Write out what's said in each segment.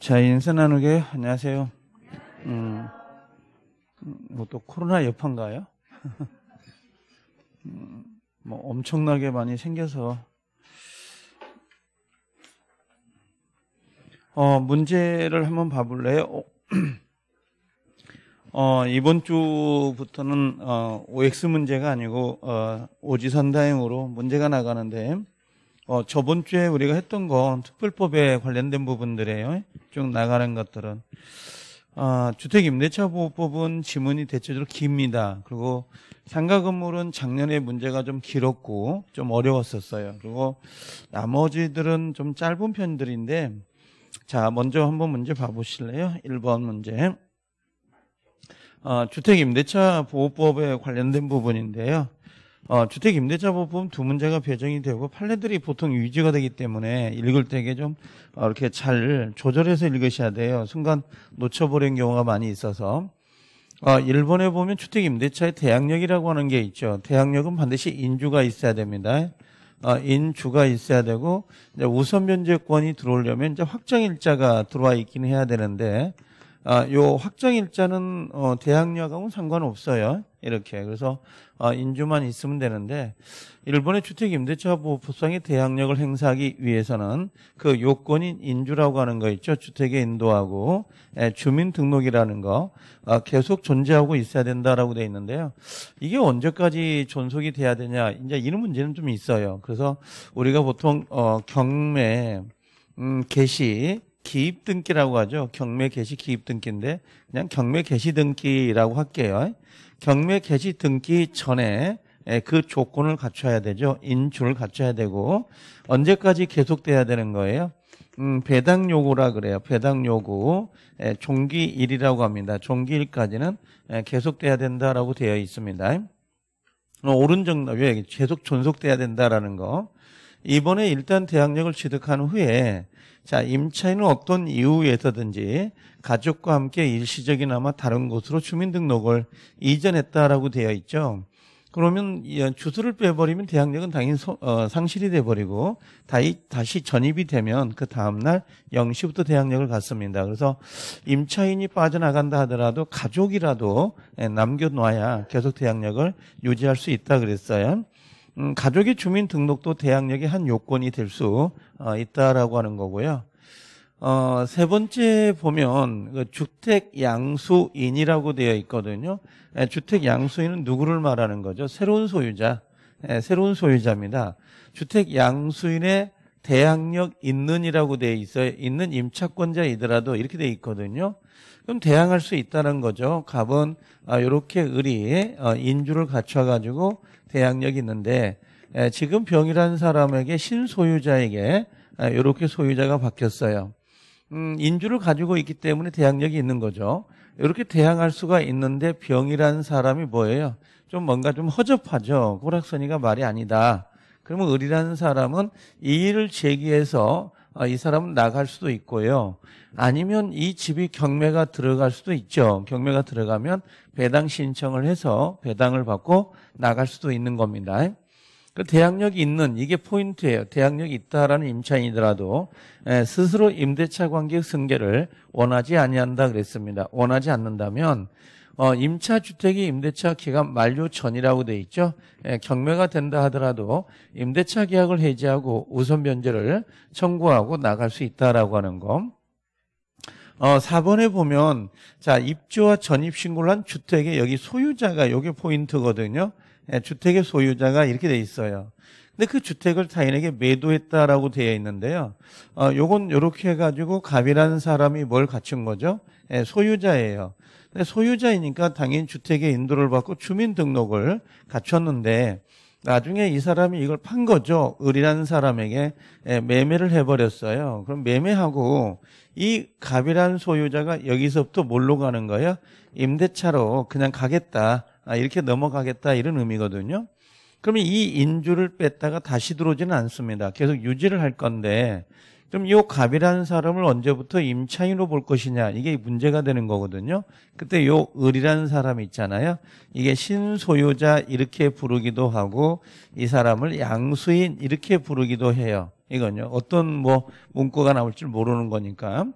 자, 인사 나누게 안녕하세요. 음, 뭐 또 코로나 여파인가요? 음, 뭐 엄청나게 많이 생겨서 어, 문제를 한번 봐볼래요? 어, 어 이번 주부터는 어, OX 문제가 아니고 어, 오지선다행으로 문제가 나가는데 어, 저번 주에 우리가 했던 건 특별법에 관련된 부분들에요. 쭉 나가는 것들은. 아, 주택 임대차 보호법은 지문이 대체적으로 깁니다. 그리고 상가 건물은 작년에 문제가 좀 길었고 좀 어려웠었어요. 그리고 나머지들은 좀 짧은 편들인데 자, 먼저 한번 문제 봐 보실래요? 1번 문제. 아, 주택 임대차 보호법에 관련된 부분인데요. 어, 주택 임대차 보호두 문제가 배정이 되고 판례들이 보통 유지가 되기 때문에 읽을 때게 좀 어, 이렇게 잘 조절해서 읽으셔야 돼요. 순간 놓쳐버린 경우가 많이 있어서. 어, 일본에 보면 주택 임대차의 대항력이라고 하는 게 있죠. 대항력은 반드시 인주가 있어야 됩니다. 어, 인주가 있어야 되고 우선 변제권이 들어오려면 이제 확정일자가 들어와 있긴 해야 되는데 아, 요 확정일자는 어, 대항력하고는 상관없어요. 이렇게. 그래서 아, 인주만 있으면 되는데 일본의 주택 임대차 보호법상의 대항력을 행사하기 위해서는 그 요건인 인주라고 하는 거 있죠. 주택의 인도하고 예, 주민 등록이라는 거 아, 계속 존재하고 있어야 된다라고 돼 있는데요. 이게 언제까지 존속이 돼야 되냐? 이제 이런 문제는 좀 있어요. 그래서 우리가 보통 어, 경매 음, 개시 기입 등기라고 하죠. 경매 개시 기입 등기인데 그냥 경매 개시 등기라고 할게요. 경매 개시 등기 전에 예, 그 조건을 갖춰야 되죠. 인출을 갖춰야 되고 언제까지 계속돼야 되는 거예요? 음, 배당 요구라 그래요. 배당 요구 에, 예, 종기일이라고 합니다. 종기일까지는 에, 예, 계속돼야 된다라고 되어 있습니다. 어, 옳은 정답 왜 계속 존속돼야 된다라는 거. 이번에 일단 대항력을 취득한 후에 자, 임차인은 어떤 이유에서든지 가족과 함께 일시적이나마 다른 곳으로 주민등록을 이전했다라고 되어 있죠. 그러면 주소를 빼버리면 대항력은 당연히 소, 어, 상실이 돼버리고 다이, 다시 전입이 되면 그 다음날 0시부터 대항력을 갖습니다. 그래서 임차인이 빠져나간다 하더라도 가족이라도 예, 남겨놓아야 계속 대항력을 유지할 수 있다 그랬어요. 음, 가족의 주민등록도 대항력의 한 요건이 될수 어, 있다라고 하는 거고요. 어, 세 번째 보면 그 주택 양수인이라고 되어 있거든요. 예, 주택 양수인은 누구를 말하는 거죠? 새로운 소유자, 예, 새로운 소유자입니다. 주택 양수인의 대항력 있는이라고 되어 있어 있는 임차권자이더라도 이렇게 되어 있거든요. 그럼 대항할 수 있다는 거죠. 갑은 아, 이렇게 을이 어, 인주를 갖춰가지고 대항력이 있는데 지금 병이라는 사람에게 신소유자에게 이렇게 소유자가 바뀌었어요. 음, 인주를 가지고 있기 때문에 대항력이 있는 거죠. 이렇게 대항할 수가 있는데 병이라는 사람이 뭐예요? 좀 뭔가 좀 허접하죠. 호락선이가 말이 아니다. 그러면 을이라는 사람은 이 일을 제기해서 아, 이 사람은 나갈 수도 있고요. 아니면 이 집이 경매가 들어갈 수도 있죠. 경매가 들어가면 배당 신청을 해서 배당을 받고 나갈 수도 있는 겁니다. 그 대항력이 있는 이게 포인트예요. 대항력이 있다라는 임차인이더라도 예, 스스로 임대차 관계 승계를 원하지 아니한다 그랬습니다. 원하지 않는다면 어, 임차주택이 임대차 기간 만료 전이라고 돼 있죠. 예, 경매가 된다 하더라도 임대차 계약을 해지하고 우선 변제를 청구하고 나갈 수 있다라고 하는 거. 어, 4번에 보면 자 입주와 전입 신고를 한 주택의 여기 소유자가 여기 포인트거든요. 예, 주택의 소유자가 이렇게 돼 있어요. 근데 그 주택을 타인에게 매도했다라고 되어 있는데요. 어, 요건 요렇게 해가지고 갑이라는 사람이 뭘 갖춘 거죠? 예, 소유자예요. 근데 소유자이니까 당연히 주택의 인도를 받고 주민등록을 갖췄는데 나중에 이 사람이 이걸 판 거죠. 을이라는 사람에게 예, 매매를 해버렸어요. 그럼 매매하고 이 갑이라는 소유자가 여기서부터 뭘로 가는 거예요? 임대차로 그냥 가겠다. 아, 이렇게 넘어가겠다. 이런 의미거든요. 그러면 이 인주를 뺐다가 다시 들어오지는 않습니다. 계속 유지를 할 건데 그럼 이 갑이라는 사람을 언제부터 임차인으로 볼 것이냐 이게 문제가 되는 거거든요. 그때 요 을이라는 사람 있잖아요. 이게 신소유자 이렇게 부르기도 하고 이 사람을 양수인 이렇게 부르기도 해요. 이건요. 어떤 뭐 문구가 나올 줄 모르는 거니까.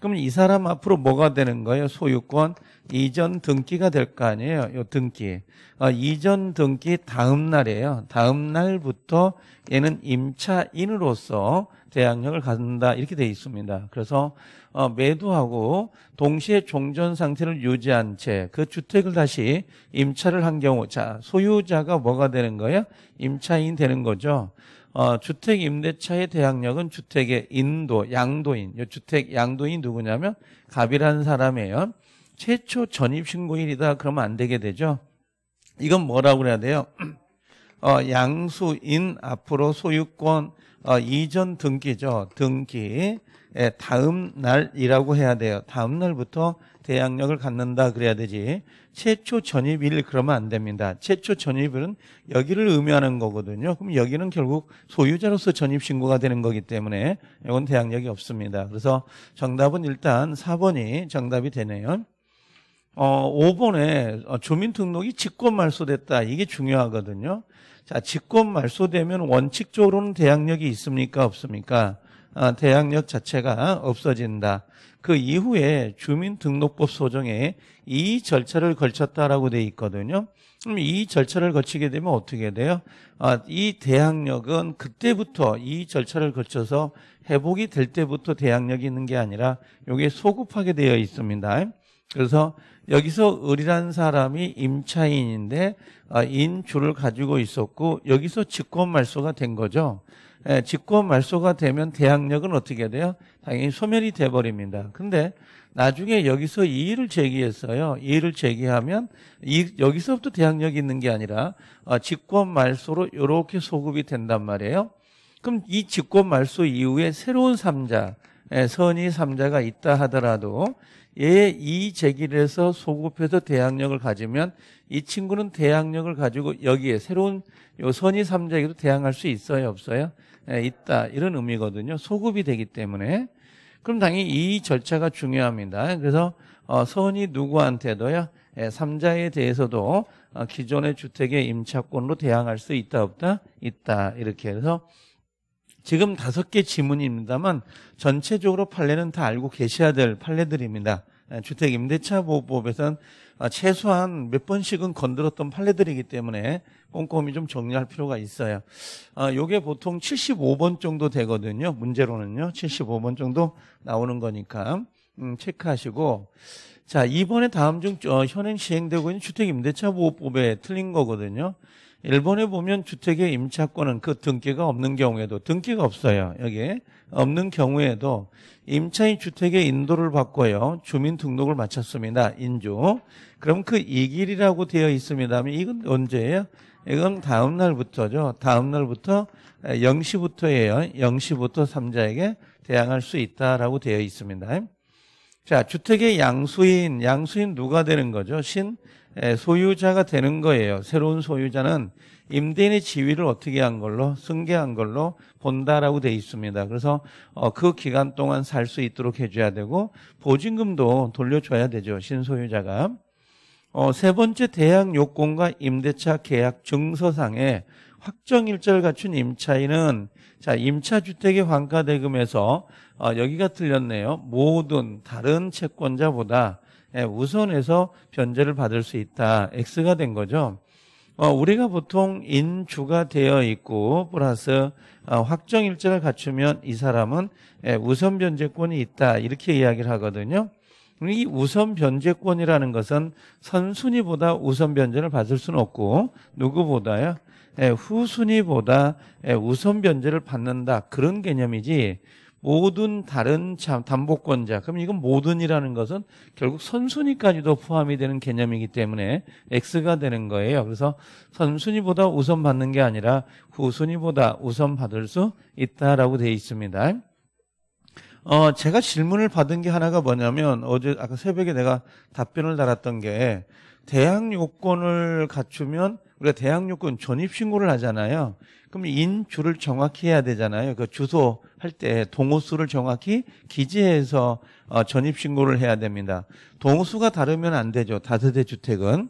그럼 이 사람 앞으로 뭐가 되는 거예요? 소유권 이전 등기가 될 거 아니에요? 요 등기. 어, 이전 등기 다음 날이에요. 다음 날부터 얘는 임차인으로서 대항력을 갖는다 이렇게 돼 있습니다. 그래서 어, 매도하고 동시에 종전 상태를 유지한 채 그 주택을 다시 임차를 한 경우 자 소유자가 뭐가 되는 거예요 임차인 되는 거죠. 어, 주택 임대차의 대항력은 주택의 인도, 양도인. 요 주택 양도인 누구냐면 갑이라는 사람이에요. 최초 전입 신고일이다 그러면 안 되게 되죠. 이건 뭐라고 그래야 돼요? 어, 양수인 앞으로 소유권 어, 이전 등기죠. 등기. 예, 다음 날이라고 해야 돼요. 다음 날부터 대항력을 갖는다 그래야 되지. 최초 전입일 그러면 안 됩니다. 최초 전입일은 여기를 의미하는 거거든요. 그럼 여기는 결국 소유자로서 전입 신고가 되는 거기 때문에 이건 대항력이 없습니다. 그래서 정답은 일단 4번이 정답이 되네요. 어, 5번에 어, 주민등록이 직권 말소됐다. 이게 중요하거든요. 자, 직권 말소되면 원칙적으로는 대항력이 있습니까? 없습니까? 아, 대항력 자체가 없어진다. 그 이후에 주민등록법 소정에 이 절차를 걸쳤다라고 돼 있거든요. 그럼 이 절차를 거치게 되면 어떻게 돼요? 아, 이 대항력은 그때부터 이 절차를 거쳐서 회복이 될 때부터 대항력이 있는 게 아니라 이게 소급하게 되어 있습니다. 그래서 여기서 을이라는 사람이 임차인인데 아, 인주를 가지고 있었고 여기서 직권 말소가 된 거죠. 예, 직권 말소가 되면 대항력은 어떻게 돼요? 당연히 소멸이 돼버립니다. 근데 나중에 여기서 이의를 제기했어요. 이의를 제기하면 이, 여기서부터 대항력이 있는 게 아니라 아, 직권 말소로 이렇게 소급이 된단 말이에요. 그럼 이 직권 말소 이후에 새로운 삼자 예, 선의 삼자가 있다 하더라도 얘이 예, 제기를 해서 소급해서 대항력을 가지면 이 친구는 대항력을 가지고 여기에 새로운 요선이 3자에게도 대항할 수 있어요 없어요? 예, 있다 이런 의미거든요 소급이 되기 때문에 그럼 당연히 이 절차가 중요합니다 그래서 어, 선이 누구한테도요 예, 3자에 대해서도 어, 기존의 주택의 임차권으로 대항할 수 있다 없다? 있다 이렇게 해서 지금 다섯 개 지문입니다만 전체적으로 판례는 다 알고 계셔야 될 판례들입니다. 예, 주택 임대차 보호법에선 아, 최소한 몇 번씩은 건드렸던 판례들이기 때문에 꼼꼼히 좀 정리할 필요가 있어요. 이게 아, 보통 75번 정도 되거든요. 문제로는요. 75번 정도 나오는 거니까 음, 체크하시고 자 이번에 다음 중 어, 현행 시행되고 있는 주택 임대차 보호법에 틀린 거거든요. 일본에 보면 주택의 임차권은 그 등기가 없는 경우에도 등기가 없어요. 여기 없는 경우에도 임차인 주택의 인도를 바꿔요. 주민등록을 마쳤습니다. 인조. 그럼 그 이길이라고 되어 있습니다 이건 언제예요? 이건 다음 날부터죠. 다음 날부터 0시부터예요. 0시부터 3자에게 대항할 수 있다라고 되어 있습니다. 자, 주택의 양수인, 양수인 누가 되는 거죠? 신 소유자가 되는 거예요. 새로운 소유자는 임대인의 지위를 어떻게 한 걸로 승계한 걸로 본다라고 돼 있습니다. 그래서 어, 그 기간 동안 살 수 있도록 해줘야 되고 보증금도 돌려줘야 되죠. 신소유자가 어, 세 번째 대항 요건과 임대차 계약 증서상에 확정일자를 갖춘 임차인은 자 임차주택의 환가대금에서 어, 여기가 틀렸네요. 모든 다른 채권자보다 예, 우선해서 변제를 받을 수 있다. X가 된 거죠. 어, 우리가 보통 인주가 되어 있고 플러스 어, 확정일자를 갖추면 이 사람은 예, 우선 변제권이 있다 이렇게 이야기를 하거든요. 이 우선 변제권이라는 것은 선순위보다 우선 변제를 받을 수는 없고 누구보다요 후순위보다 우선 변제를 받는다 그런 개념이지 모든 다른 담보권자 그럼 이건 모든이라는 것은 결국 선순위까지도 포함이 되는 개념이기 때문에 X가 되는 거예요 그래서 선순위보다 우선 받는 게 아니라 후순위보다 우선 받을 수 있다라고 돼 있습니다 어, 제가 질문을 받은 게 하나가 뭐냐면 어제 아까 새벽에 내가 답변을 달았던 게 대학 요건을 갖추면 우리가 대학 요건 전입 신고를 하잖아요. 그럼 인주를 정확히 해야 되잖아요. 그 주소 할 때 동호수를 정확히 기재해서 어, 전입 신고를 해야 됩니다. 동호수가 다르면 안 되죠. 다세대 주택은.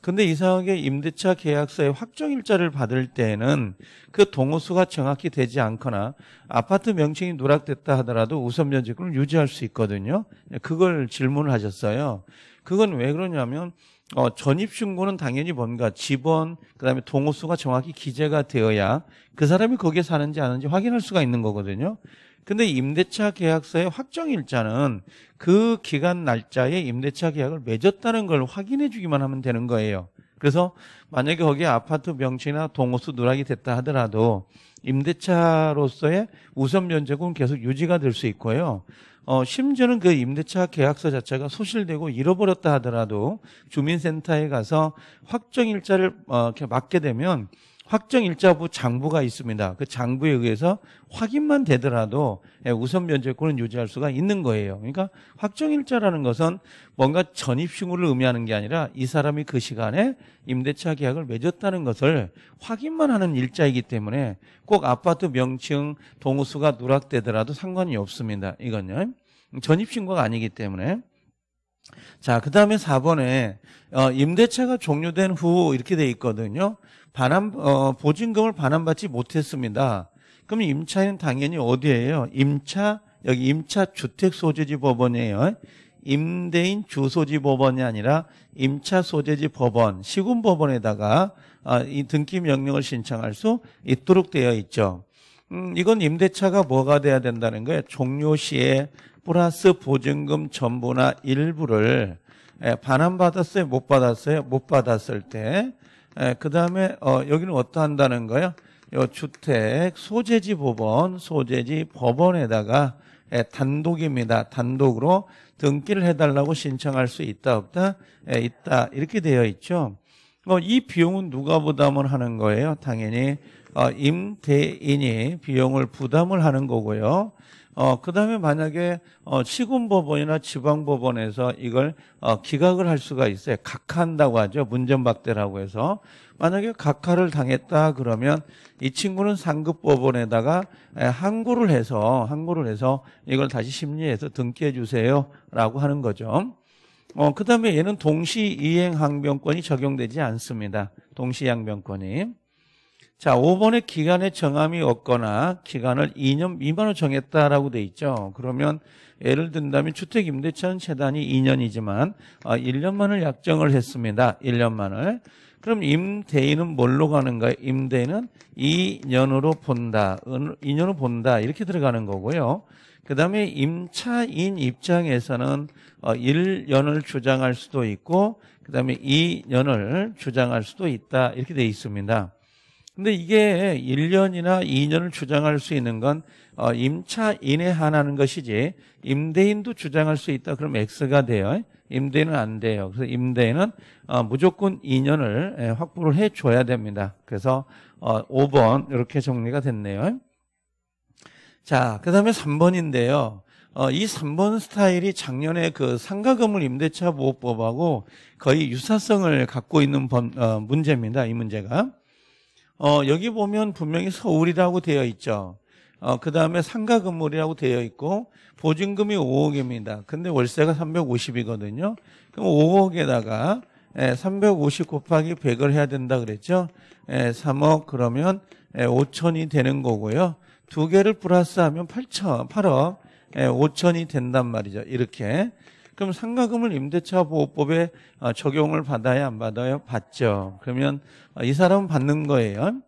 근데 이상하게 임대차 계약서의 확정 일자를 받을 때에는 그 동호수가 정확히 되지 않거나 아파트 명칭이 누락됐다 하더라도 우선 면적을 유지할 수 있거든요. 그걸 질문을 하셨어요. 그건 왜 그러냐면 어, 전입신고는 당연히 뭔가 집원, 그 다음에 동호수가 정확히 기재가 되어야 그 사람이 거기에 사는지 아는지 확인할 수가 있는 거거든요. 근데 임대차 계약서의 확정일자는 그 기간 날짜에 임대차 계약을 맺었다는 걸 확인해 주기만 하면 되는 거예요. 그래서 만약에 거기에 아파트 명칭이나 동호수 누락이 됐다 하더라도 임대차로서의 우선 면적은 계속 유지가 될 수 있고요. 어, 심지어는 그 임대차 계약서 자체가 소실되고 잃어버렸다 하더라도 주민센터에 가서 확정 일자를 어, 이렇게 맡게 되면 확정일자부 장부가 있습니다. 그 장부에 의해서 확인만 되더라도 예, 우선 면제권은 유지할 수가 있는 거예요. 그러니까 확정일자라는 것은 뭔가 전입신고를 의미하는 게 아니라 이 사람이 그 시간에 임대차 계약을 맺었다는 것을 확인만 하는 일자이기 때문에 꼭 아파트 명칭, 동호수가 누락되더라도 상관이 없습니다. 이건요. 전입신고가 아니기 때문에 자, 그 다음에 4번에, 어, 임대차가 종료된 후 이렇게 돼 있거든요. 반환 어, 보증금을 반환받지 못했습니다. 그럼 임차인 당연히 어디예요? 임차 여기 임차 주택 소재지 법원이에요. 임대인 주소지 법원이 아니라 임차 소재지 법원, 시군 법원에다가 아, 이 등기 명령을 신청할 수 있도록 되어 있죠. 음, 이건 임대차가 뭐가 돼야 된다는 거예요? 종료 시에 플러스 보증금 전부나 일부를 예, 반환받았어요? 못 받았어요? 못 받았을 때 예, 그 다음에 어, 여기는 어떠한다는 거요? 요 주택 소재지 법원 소재지 법원에다가 예, 단독입니다. 단독으로 등기를 해달라고 신청할 수 있다 없다 예, 있다 이렇게 되어 있죠. 뭐이 비용은 누가 부담을 하는 거예요? 당연히 어, 임대인이 비용을 부담을 하는 거고요. 어, 그 다음에 만약에 어, 시군법원이나 지방법원에서 이걸 어, 기각을 할 수가 있어요. 각하한다고 하죠. 문전박대라고 해서. 만약에 각하를 당했다 그러면 이 친구는 상급법원에다가 항구를 해서 항구를 해서 이걸 다시 심리해서 등기해 주세요라고 하는 거죠. 어, 그 다음에 얘는 동시 이행 항변권이 적용되지 않습니다. 동시 항변권이. 자, 5번의 기간의 정함이 없거나 기간을 2년 미만으로 정했다라고 돼 있죠. 그러면 예를 든다면 주택 임대차는 최단이 2년이지만 1년만을 아, 약정을 했습니다. 1년만을. 그럼 임대인은 뭘로 가는가요? 임대인은 2년으로 본다. 2년으로 본다. 이렇게 들어가는 거고요. 그 다음에 임차인 입장에서는 1년을 어, 주장할 수도 있고 그 다음에 2년을 주장할 수도 있다. 이렇게 돼 있습니다. 근데 이게 1년이나 2년을 주장할 수 있는 건 어, 임차인에 한하는 것이지 임대인도 주장할 수 있다. 그럼 X가 돼요. 임대인은 안 돼요. 그래서 임대인은 어, 무조건 2년을 예, 확보를 해줘야 됩니다. 그래서 5번 어, 이렇게 정리가 됐네요. 자, 그 다음에 3번인데요. 어, 이 3번 스타일이 작년에 그 상가건물 임대차 보호법하고 거의 유사성을 갖고 있는 번, 어, 문제입니다. 이 문제가. 어, 여기 보면 분명히 서울이라고 되어 있죠. 어, 그 다음에 상가 건물이라고 되어 있고 보증금이 5억입니다. 근데 월세가 350이거든요. 그럼 5억에다가 에, 예, 350 곱하기 100을 해야 된다 그랬죠. 에, 예, 3억 그러면 에, 예, 5천이 되는 거고요. 두 개를 플러스하면 8천, 8억, 에, 5천이 된단 말이죠. 이렇게 그럼 상가금을 임대차 보호법에 어, 적용을 받아야 안 받아요? 받죠. 그러면 어, 이 사람은 받는 거예요.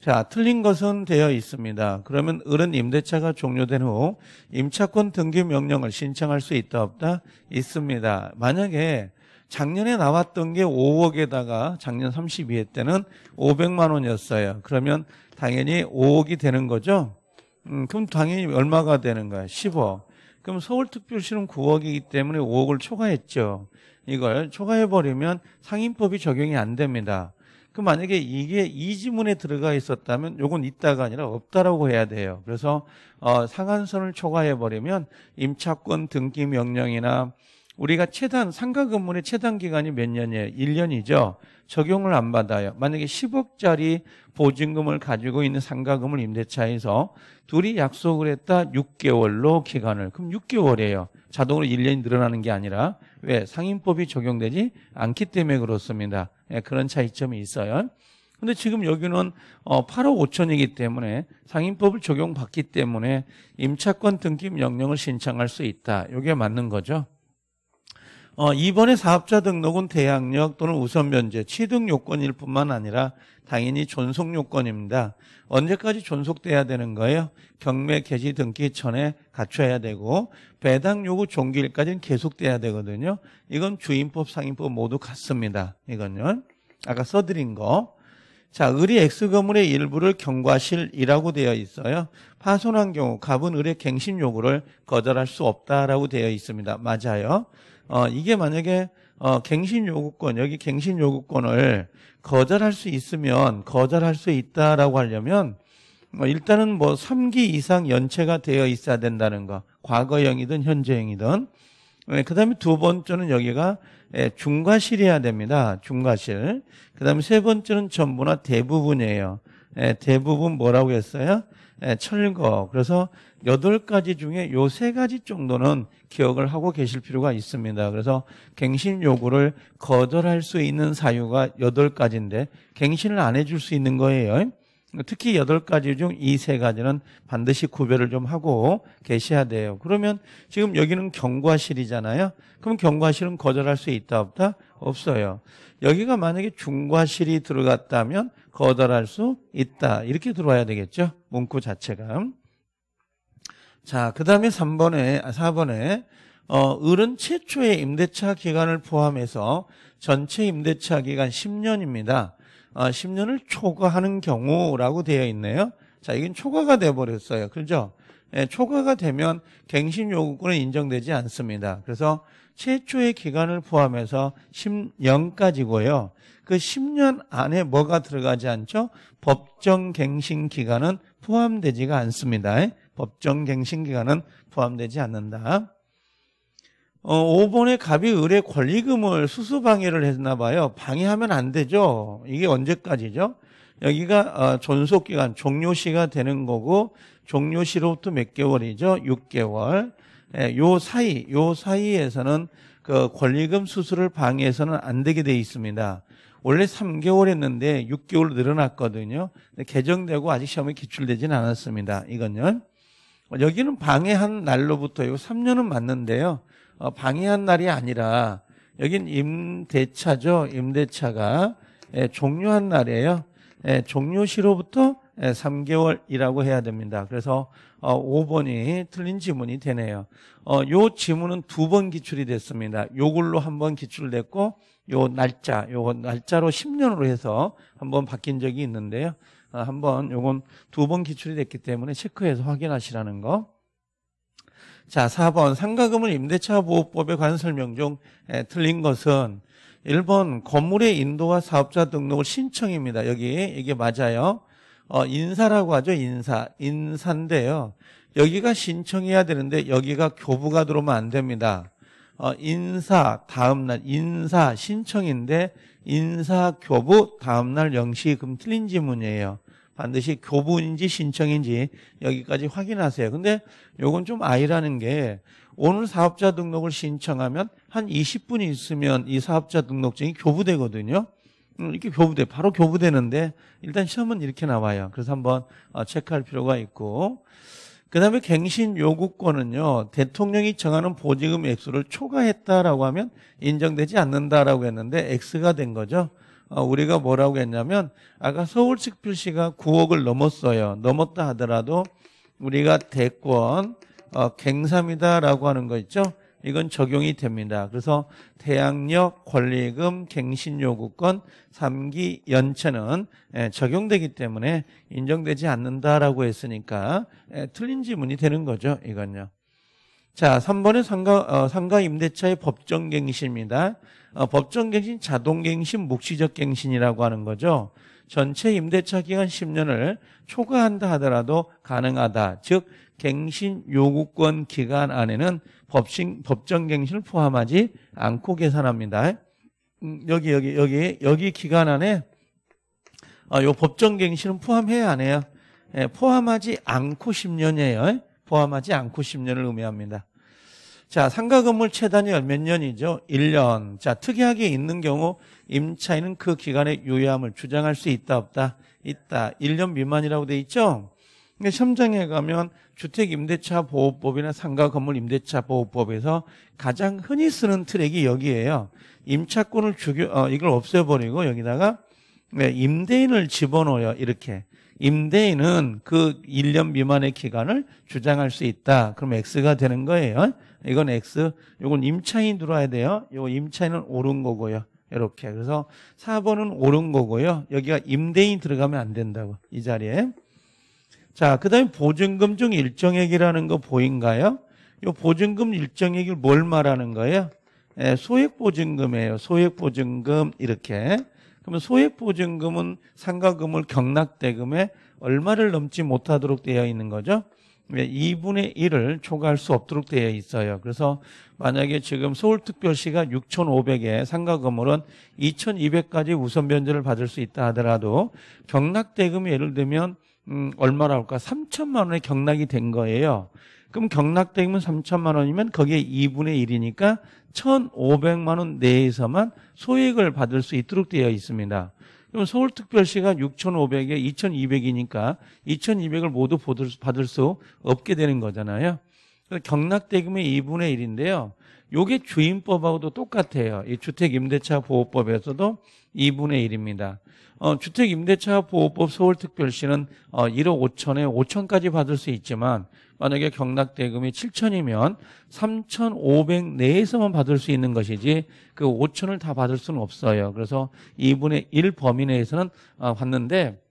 자, 틀린 것은 되어 있습니다. 그러면 을은 임대차가 종료된 후 임차권 등기 명령을 신청할 수 있다 없다? 있습니다. 만약에 작년에 나왔던 게 5억에다가 작년 32회 때는 500만 원이었어요. 그러면 당연히 5억이 되는 거죠? 음, 그럼 당연히 얼마가 되는 거야? 10억. 그럼 서울특별시는 9억이기 때문에 5억을 초과했죠. 이걸 초과해버리면 상임법이 적용이 안 됩니다. 그 만약에 이게 이 지문에 들어가 있었다면 요건 있다가 아니라 없다라고 해야 돼요. 그래서 어, 상한선을 초과해버리면 임차권 등기 명령이나 우리가 최단 상가 건물의 최단 기간이 몇 년이에요? 1년이죠. 적용을 안 받아요. 만약에 10억짜리 보증금을 가지고 있는 상가 건물 임대차에서 둘이 약속을 했다 6개월로 기간을 그럼 6개월이에요. 자동으로 1년이 늘어나는 게 아니라 왜상인법이 적용되지 않기 때문에 그렇습니다. 예, 그런 차이점이 있어요. 근데 지금 여기는 8억 어, 5천이기 때문에 상인법을 적용받기 때문에 임차권 등기 명령을 신청할 수 있다. 이게 맞는 거죠. 어, 이번에 사업자 등록은 대항력 또는 우선 면제, 취득 요건일 뿐만 아니라 당연히 존속 요건입니다. 언제까지 존속돼야 되는 거예요? 경매 개시 등기 전에 갖춰야 되고 배당 요구 종기일까지는 계속돼야 되거든요. 이건 주임법, 상임법 모두 같습니다. 이건요. 아까 써드린 거. 자, 을이 X건물의 일부를 경과실이라고 되어 있어요. 파손한 경우 갑은 을의 갱신 요구를 거절할 수 없다라고 되어 있습니다. 맞아요. 어, 이게 만약에 어, 갱신 요구권 여기 갱신 요구권을 거절할 수 있으면 거절할 수 있다라고 하려면 어, 일단은 뭐 3기 이상 연체가 되어 있어야 된다는 거 과거형이든 현재형이든 네, 그다음에 두 번째는 여기가 예, 중과실이어야 됩니다 중과실 그다음에 세 번째는 전부나 대부분이에요 예, 대부분 뭐라고 했어요? 예, 철거. 그래서 여덟 가지 중에 요 세 가지 정도는 기억을 하고 계실 필요가 있습니다. 그래서 갱신 요구를 거절할 수 있는 사유가 8가지인데 갱신을 안 해줄 수 있는 거예요. 특히 8가지 중 이 세 가지는 반드시 구별을 좀 하고 계셔야 돼요. 그러면 지금 여기는 경과실이잖아요. 그럼 경과실은 거절할 수 있다 없다? 없어요. 여기가 만약에 중과실이 들어갔다면 거절할 수 있다. 이렇게 들어와야 되겠죠. 문구 자체가. 자, 그 다음에 3번에, 4번에, 아, 어, 을은 최초의 임대차 기간을 포함해서 전체 임대차 기간 10년입니다. 어, 10년을 초과하는 경우라고 되어 있네요. 자, 이건 초과가 돼버렸어요 그죠? 예, 초과가 되면 갱신 요구권은 인정되지 않습니다. 그래서 최초의 기간을 포함해서 10년까지고요. 그 10년 안에 뭐가 들어가지 않죠? 법정 갱신 기간은 포함되지가 않습니다. 법정 갱신 기간은 포함되지 않는다. 어, 5번의 갑이 을의 권리금을 수수 방해를 했나 봐요. 방해하면 안 되죠. 이게 언제까지죠? 여기가 어, 존속 기간 종료시가 되는 거고 종료시로부터 몇 개월이죠? 6개월. 예, 요 사이, 요 사이에서는 그 권리금 수수를 방해해서는 안 되게 돼 있습니다. 원래 3개월 했는데 6개월 늘어났거든요. 개정되고 아직 시험에 기출되지는 않았습니다. 이건요. 여기는 방해한 날로부터 이거 3년은 맞는데요. 어, 방해한 날이 아니라 여긴 임대차죠. 임대차가 예, 종료한 날이에요. 예, 종료시로부터 예, 3개월이라고 해야 됩니다. 그래서 어, 5번이 틀린 지문이 되네요. 어, 요 지문은 두 번 기출이 됐습니다. 요걸로 한 번 기출됐고 요 날짜, 요 날짜로 10년으로 해서 한 번 바뀐 적이 있는데요. 아, 한번 요건 두 번 기출이 됐기 때문에 체크해서 확인하시라는 거. 자, 4번 상가금을 임대차 보호법에 관한 설명 중 에, 틀린 것은 1번 건물의 인도와 사업자 등록을 신청입니다. 여기 이게 맞아요. 어, 인사라고 하죠. 인사. 인사인데요. 여기가 신청해야 되는데 여기가 교부가 들어오면 안 됩니다. 어, 인사 다음 날 인사 신청인데 인사 교부 다음날 0시 그럼 틀린 지문이에요. 반드시 교부인지 신청인지 여기까지 확인하세요. 근데 요건 좀 아이라는 게 오늘 사업자 등록을 신청하면 한 20분 이 있으면 이 사업자 등록증이 교부되거든요. 음, 이렇게 교부돼 바로 교부되는데 일단 시험은 이렇게 나와요. 그래서 한번 어, 체크할 필요가 있고 그다음에 갱신 요구권은요 대통령이 정하는 보증금 액수를 초과했다라고 하면 인정되지 않는다라고 했는데 X가 된 거죠. 어, 우리가 뭐라고 했냐면 아까 서울특별시가 9억을 넘었어요. 넘었다 하더라도 우리가 대권 어, 갱삼이다라고 하는 거 있죠. 이건 적용이 됩니다. 그래서 대항력 권리금 갱신 요구권 3기 연체는 예, 적용되기 때문에 인정되지 않는다라고 했으니까 예, 틀린 지문이 되는 거죠. 이건요. 자, 3번은 상가, 어, 상가 임대차의 법정갱신입니다. 어, 법정갱신, 자동갱신, 묵시적갱신이라고 하는 거죠. 전체 임대차 기간 10년을 초과한다 하더라도 가능하다. 즉, 갱신 요구권 기간 안에는 법신, 법정갱신을 포함하지 않고 계산합니다. 음, 여기 여기 여기 여기 기간 안에 아, 요 법정갱신은 포함해야 안 해요? 예, 포함하지 않고 10년이에요. 예, 포함하지 않고 10년을 의미합니다. 자, 상가 건물 채단이 몇 년이죠? 1년. 자, 특이하게 있는 경우 임차인은 그 기간에 유예함을 주장할 수 있다 없다? 있다. 1년 미만이라고 돼 있죠? 그러니 시험장에 가면 주택임대차보호법이나 상가건물임대차보호법에서 가장 흔히 쓰는 트랙이 여기에요. 임차권을 주교, 어, 이걸 없애버리고 여기다가 네, 임대인을 집어넣어요. 이렇게. 임대인은 그 1년 미만의 기간을 주장할 수 있다. 그럼 X가 되는 거예요. 이건 X. 이건 임차인 들어와야 돼요. 요 임차인은 옳은 거고요. 이렇게. 그래서 4번은 옳은 거고요. 여기가 임대인 들어가면 안 된다고. 이 자리에. 자, 그 다음에 보증금 중 일정액이라는 거 보인가요? 이 보증금 일정액을 뭘 말하는 거예요? 예, 소액보증금이에요. 소액보증금 이렇게. 그러면 소액보증금은 상가금을 경락대금에 얼마를 넘지 못하도록 되어 있는 거죠. 2분의 예, 1을 초과할 수 없도록 되어 있어요. 그래서 만약에 지금 서울특별시가 6,500에 상가건물은 2,200까지 우선 변제를 받을 수 있다 하더라도 경락대금이 예를 들면 음, 얼마라 할까? 3천만 원에 경락이 된 거예요. 그럼 경락되면 3천만 원이면 거기에 2분의 1이니까 1,500만 원 내에서만 소액을 받을 수 있도록 되어 있습니다. 그럼 서울특별시가 6,500에 2,200이니까 2,200을 모두 받을 수 없게 되는 거잖아요. 경락대금의 2분의 1인데요. 요게 주임법하고도 똑같아요. 이 주택임대차 보호법에서도 2분의 1입니다. 어, 주택임대차보호법 서울특별시는 어, 1억 5천에 5천까지 받을 수 있지만 만약에 경락대금이 7천이면 3,500 내에서만 받을 수 있는 것이지 그 5천을 다 받을 수는 없어요. 그래서 2분의 1 범위 내에서는 어, 받는데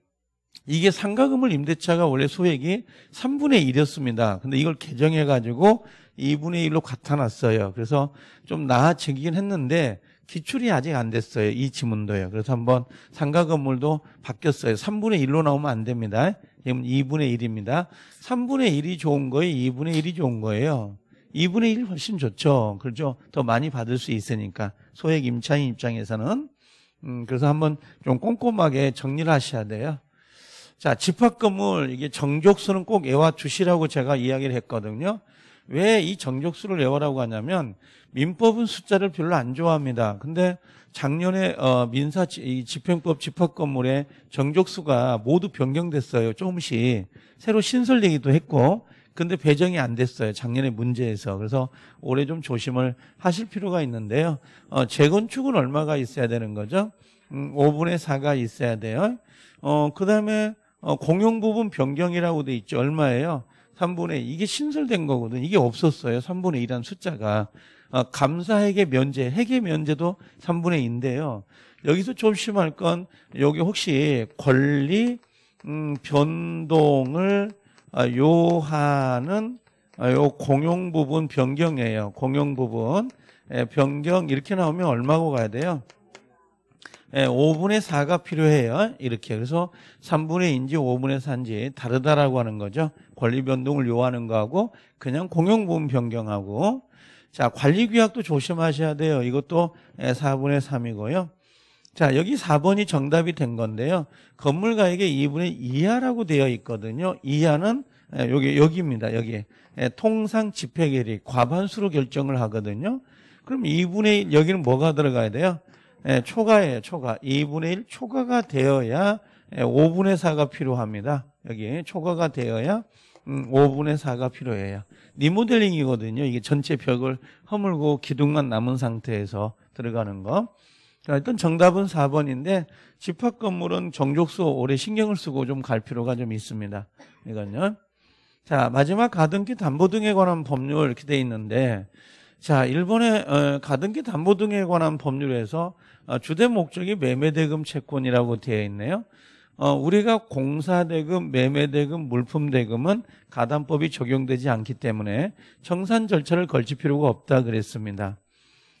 이게 상가금을 임대차가 원래 소액이 3분의 1이었습니다. 근데 이걸 개정해가지고 2분의 1로 같다놨어요 그래서 좀 나아지긴 했는데 기출이 아직 안 됐어요. 이 지문도요. 그래서 한번 상가 건물도 바뀌었어요. 3분의 1로 나오면 안 됩니다. 지금 2분의 1입니다. 3분의 1이 좋은 거예요. 2분의 1이 좋은 거예요. 2분의 1 훨씬 좋죠. 그렇죠. 더 많이 받을 수 있으니까. 소액 임차인 입장에서는. 음, 그래서 한번 좀 꼼꼼하게 정리를 하셔야 돼요. 자, 집합 건물, 이게 정족수는 꼭 애와 주시라고 제가 이야기를 했거든요. 왜이 정족수를 외워라고 하냐면 민법은 숫자를 별로 안 좋아합니다. 근데 작년에 어, 민사 집행법 집합 건물의 정족수가 모두 변경됐어요. 조금씩 새로 신설되기도 했고 근데 배정이 안 됐어요. 작년에 문제에서. 그래서 올해 좀 조심을 하실 필요가 있는데요. 어, 재건축은 얼마가 있어야 되는 거죠? 음, 5분의 4가 있어야 돼요. 어, 그 다음에 어, 공용 부분 변경이라고 돼 있죠. 얼마예요? 3분의 2. 이게 신설된 거거든. 이게 없었어요. 3분의 2라는 숫자가. 아, 감사에게 면제, 해계 면제도 3분의 2인데요. 여기서 조 심할 건 여기 혹시 권리 음, 변동을 아, 요하는 아, 요 공용 부분 변경이에요. 공용 부분 예, 변경 이렇게 나오면 얼마고 가야 돼요? 예, 5분의 4가 필요해요. 이렇게. 그래서 3분의 2인지 5분의 4인지 다르다라고 하는 거죠. 권리 변동을 요하는 거하고 그냥 공용부험 변경하고 자 관리 규약도 조심하셔야 돼요. 이것도 4분의 3이고요. 자 여기 4번이 정답이 된 건데요. 건물가액의 2분의 이하라고 되어 있거든요. 이하는 여기 예, 여기입니다. 여기 예, 통상 집행일이 과반수로 결정을 하거든요. 그럼 2분의 1 여기는 뭐가 들어가야 돼요? 예, 초과예요. 초과 2분의 1 초과가 되어야 5분의 4가 필요합니다. 여기 초과가 되어야 5분의 음, 4가 필요해요. 리모델링이거든요. 이게 전체 벽을 허물고 기둥만 남은 상태에서 들어가는 거. 일단 정답은 4번인데 집합 건물은 정족수 오래 신경을 쓰고 좀 갈 필요가 좀 있습니다. 이건요. 자 마지막 가등기 담보등에 관한 법률 이렇게 돼 있는데 자 일본의 어, 가등기 담보등에 관한 법률에서 어, 주된 목적이 매매대금 채권이라고 되어 있네요. 어, 우리가 공사대금, 매매대금, 물품대금은 가담법이 적용되지 않기 때문에 청산 절차를 걸칠 필요가 없다 그랬습니다.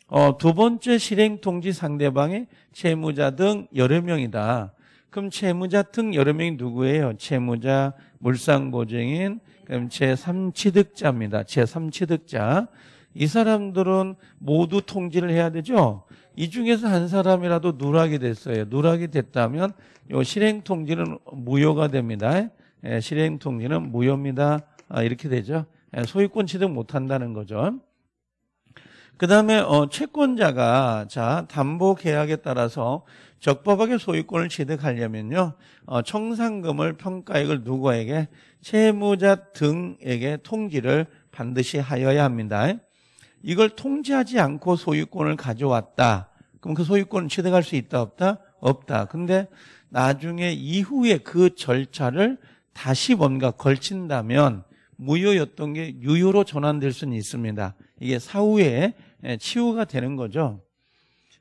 어, 두 번째 실행통지 상대방이 채무자 등 여러 명이다. 그럼 채무자 등 여러 명이 누구예요? 채무자, 물상보증인, 그럼 제3취득자입니다. 제3취득자. 이 사람들은 모두 통지를 해야 되죠? 이 중에서 한 사람이라도 누락이 됐어요. 누락이 됐다면 요 실행 통지는 무효가 됩니다. 예, 실행 통지는 무효입니다. 아, 이렇게 되죠. 예, 소유권 취득 못 한다는 거죠. 그다음에 어, 채권자가 자 담보 계약에 따라서 적법하게 소유권을 취득하려면요 어, 청산금을 평가액을 누구에게 채무자 등에게 통지를 반드시 하여야 합니다. 이걸 통제하지 않고 소유권을 가져왔다. 그럼 그 소유권은 취득할 수 있다 없다? 없다. 근데 나중에 이후에 그 절차를 다시 뭔가 걸친다면 무효였던 게 유효로 전환될 수는 있습니다. 이게 사후에 예, 치유가 되는 거죠.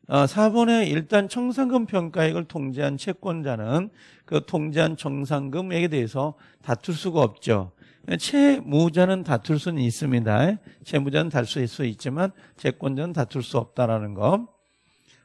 4번에 어, 일단 청산금 평가액을 통제한 채권자는 그 통제한 청산금에 대해서 다툴 수가 없죠. 채무자는 다툴 수는 있습니다. 채무자는 다툴 수 있지만 채권자는 다툴 수 없다라는 거.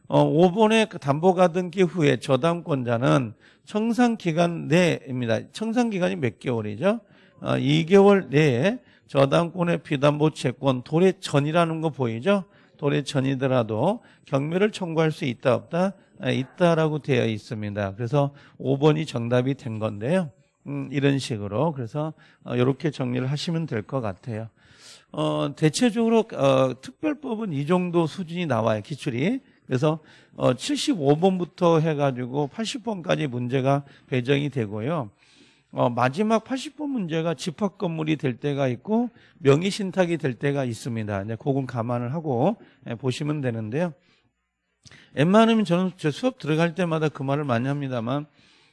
어, 5번의 담보가등기 후에 저당권자는 청산기간 내입니다. 청산기간이 몇 개월이죠? 어, 2개월 내에 저당권의 비담보 채권 도래 전이라는 거 보이죠? 도래 전이더라도 경매를 청구할 수 있다 없다? 아, 있다라고 되어 있습니다. 그래서 5번이 정답이 된 건데요. 음, 이런 식으로 그래서 어, 이렇게 정리를 하시면 될 것 같아요. 어, 대체적으로 어, 특별법은 이 정도 수준이 나와요 기출이. 그래서 어, 75번부터 해가지고 80번까지 문제가 배정이 되고요. 어, 마지막 80번 문제가 집합 건물이 될 때가 있고 명의 신탁이 될 때가 있습니다. 이제 그건 감안을 하고 예, 보시면 되는데요. 웬만하면 저는 제 수업 들어갈 때마다 그 말을 많이 합니다만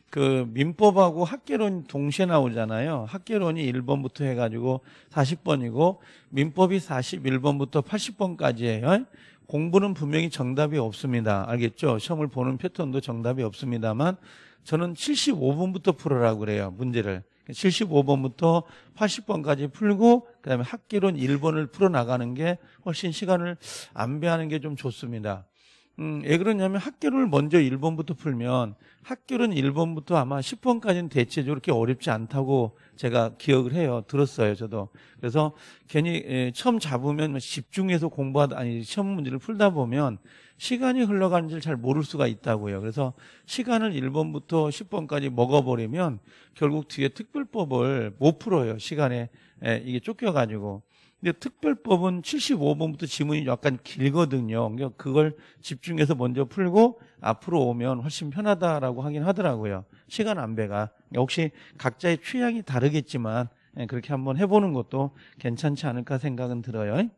그 민법하고 학계론 동시에 나오잖아요. 학계론이 1번부터 해가지고 40번이고 민법이 41번부터 80번까지예요. 공부는 분명히 정답이 없습니다. 알겠죠? 시험을 보는 패턴도 정답이 없습니다만 저는 75번부터 풀어라고 그래요. 문제를. 75번부터 80번까지 풀고 그다음에 학기론 1번을 풀어 나가는 게 훨씬 시간을 안배하는 게 좀 좋습니다. 음, 왜 그러냐면 학교를 먼저 1번부터 풀면 학교는 1번부터 아마 10번까지는 대체적으로 그렇게 어렵지 않다고 제가 기억을 해요. 들었어요, 저도. 그래서 괜히 처음 잡으면 뭐 집중해서 공부하다, 아니, 시험 문제를 풀다 보면 시간이 흘러가는지를 잘 모를 수가 있다고요. 그래서 시간을 1번부터 10번까지 먹어버리면 결국 뒤에 특별법을 못 풀어요. 시간에 에, 이게 쫓겨가지고. 근데 특별법은 75번부터 지문이 약간 길거든요. 그러니까 그걸 집중해서 먼저 풀고 앞으로 오면 훨씬 편하다라고 하긴 하더라고요. 시간 안배가. 그 혹시 각자의 취향이 다르겠지만 예, 그렇게 한번 해보는 것도 괜찮지 않을까 생각은 들어요.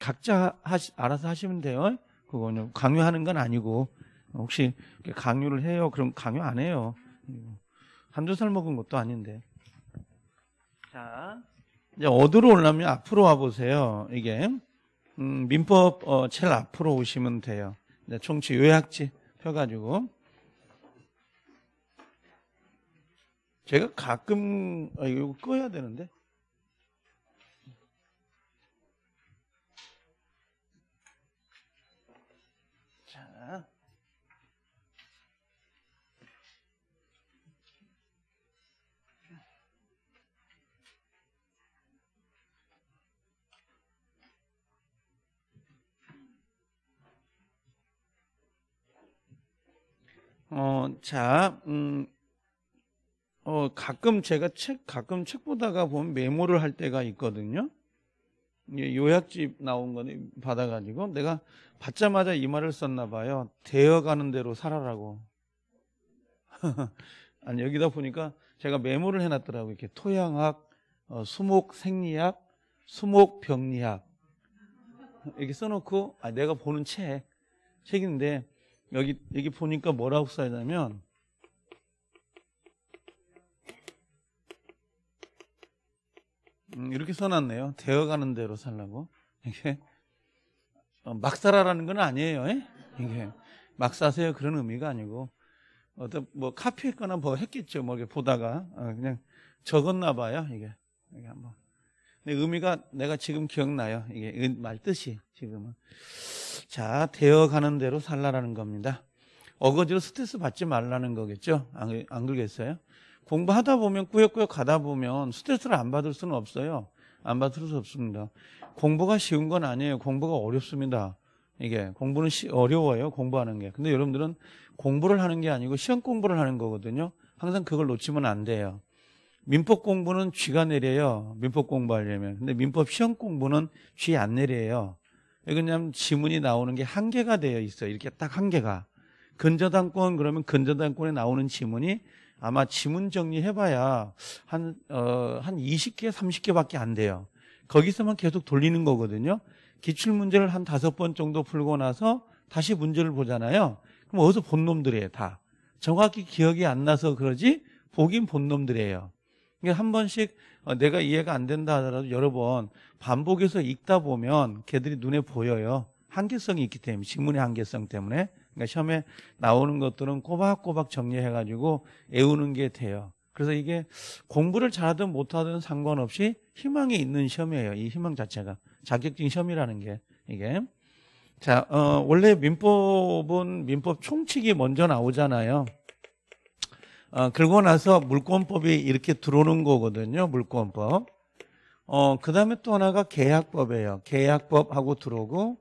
각자 하시, 알아서 하시면 돼요. 그거는 강요하는 건 아니고 혹시 강요를 해요? 그럼 강요 안 해요. 음, 한두 살 먹은 것도 아닌데. 자. 이제 어디로 올라면 앞으로 와보세요. 이게 음, 민법 어, 제일 앞으로 오시면 돼요. 이제 총치 요약지 펴가지고 제가 가끔 아, 이거 꺼야 되는데 어, 자, 음, 어, 가끔 제가 책, 가끔 책 보다가 보면 메모를 할 때가 있거든요. 요약집 나온 거 받아가지고 내가 받자마자 이 말을 썼나 봐요. 되어가는 대로 살아라고. 아니, 여기다 보니까 제가 메모를 해놨더라고요. 이렇게 토양학, 어, 수목 생리학, 수목 병리학. 이렇게 써놓고, 아, 내가 보는 책, 책인데, 여기 여기 보니까 뭐라고 써야되냐면 음, 이렇게 써놨네요. 되어가는 대로 살라고 이게 어, 막 살아라는 건 아니에요. 에? 예? 이게 막 사세요 그런 의미가 아니고 어떤 뭐 카피했거나 뭐 했겠죠. 뭐 이렇게 보다가 어, 그냥 적었나 봐요. 이게 이게 한번. 근데 의미가 내가 지금 기억나요. 이게 말 뜻이 지금은. 자, 되어가는 대로 살라라는 겁니다. 어거지로 스트레스 받지 말라는 거겠죠? 안, 안 그러겠어요? 공부하다 보면 꾸역꾸역 가다 보면 스트레스를 안 받을 수는 없어요. 안 받을 수 없습니다. 공부가 쉬운 건 아니에요. 공부가 어렵습니다. 이게 공부는 시, 어려워요. 공부하는 게. 근데 여러분들은 공부를 하는 게 아니고 시험 공부를 하는 거거든요. 항상 그걸 놓치면 안 돼요. 민법 공부는 쥐가 내려요. 민법 공부하려면. 근데 민법 시험 공부는 쥐 안 내려요. 왜그러냐면 지문이 나오는 게 한계가 되어 있어요. 이렇게 딱 한계가. 근저당권 그러면 근저당권에 나오는 지문이 아마 지문 정리해봐야 한, 어, 한 20개, 30개밖에 안 돼요. 거기서만 계속 돌리는 거거든요. 기출문제를 한 다섯 번 정도 풀고 나서 다시 문제를 보잖아요. 그럼 어디서 본 놈들이에요, 다. 정확히 기억이 안 나서 그러지, 보긴 본 놈들이에요. 그러니까 한 번씩 어, 내가 이해가 안 된다 하더라도 여러 번 반복해서 읽다 보면 걔들이 눈에 보여요. 한계성이 있기 때문에 지문의 한계성 때문에 그러니까 시험에 나오는 것들은 꼬박꼬박 정리해가지고 외우는 게 돼요. 그래서 이게 공부를 잘하든 못하든 상관없이 희망이 있는 시험이에요. 이 희망 자체가 자격증 시험이라는 게 이게 자 어, 원래 민법은 민법 총칙이 먼저 나오잖아요. 어, 그러고 나서 물권법이 이렇게 들어오는 거거든요. 물권법. 어, 그 다음에 또 하나가 계약법이에요. 계약법하고 들어오고,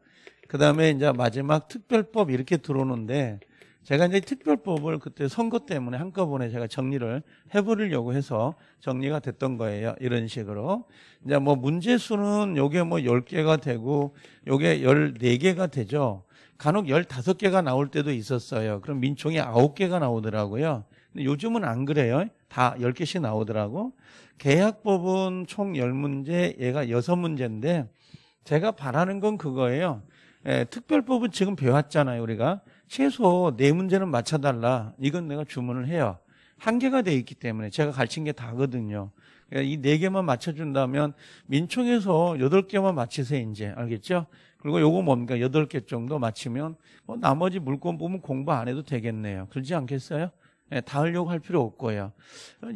그 다음에 이제 마지막 특별법 이렇게 들어오는데, 제가 이제 특별법을 그때 선거 때문에 한꺼번에 제가 정리를 해버리려고 해서 정리가 됐던 거예요. 이런 식으로. 이제 뭐 문제수는 요게 뭐 10개가 되고, 요게 14개가 되죠. 간혹 15개가 나올 때도 있었어요. 그럼 민총이 9개가 나오더라고요. 요즘은 안 그래요. 다 10개씩 나오더라고. 계약법은 총 10문제, 얘가 6문제인데 제가 바라는 건 그거예요. 예, 특별법은 지금 배웠잖아요, 우리가. 최소 4문제는 맞춰달라. 이건 내가 주문을 해요. 한계가 돼 있기 때문에 제가 가르친 게 다거든요. 그러니까 이네 개만 맞춰준다면 민총에서 여덟 개만 맞히세요, 이제. 알겠죠? 그리고 요거 뭡니까? 여덟 개 정도 맞히면 뭐 나머지 물건 보면 공부 안 해도 되겠네요. 그렇지 않겠어요? 예, 닿으려고 할 필요 없고요.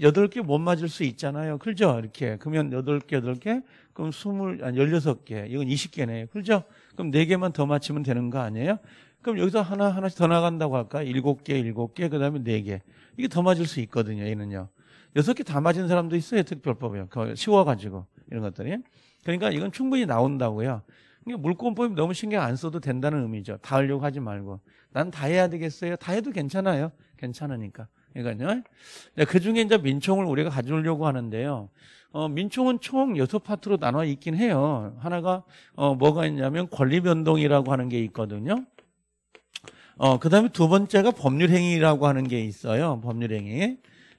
여덟 개 못 맞을 수 있잖아요. 그죠? 이렇게. 그러면 여덟 개, 여덟 개, 그럼 스물, 아니, 열여섯 개, 이건 이십 개네요. 그죠? 그럼 네 개만 더 맞히면 되는 거 아니에요? 그럼 여기서 하나, 하나씩 더 나간다고 할까? 일곱 개, 일곱 개, 그 다음에 네 개. 이게 더 맞을 수 있거든요, 얘는요. 여섯 개 다 맞은 사람도 있어요, 특별법이요. 그, 쉬워가지고, 이런 것들이. 그러니까 이건 충분히 나온다고요. 이게 니까 물권법이 너무 신경 안 써도 된다는 의미죠. 다 하려고 하지 말고. 난 다 해야 되겠어요. 다 해도 괜찮아요. 괜찮으니까. 그러니까요. 네, 그 중에 이제 민총을 우리가 가져오려고 하는데요. 어, 민총은 총 여섯 파트로 나눠 있긴 해요. 하나가, 어, 뭐가 있냐면 권리변동이라고 하는 게 있거든요. 어, 그 다음에 두 번째가 법률행위라고 하는 게 있어요. 법률행위.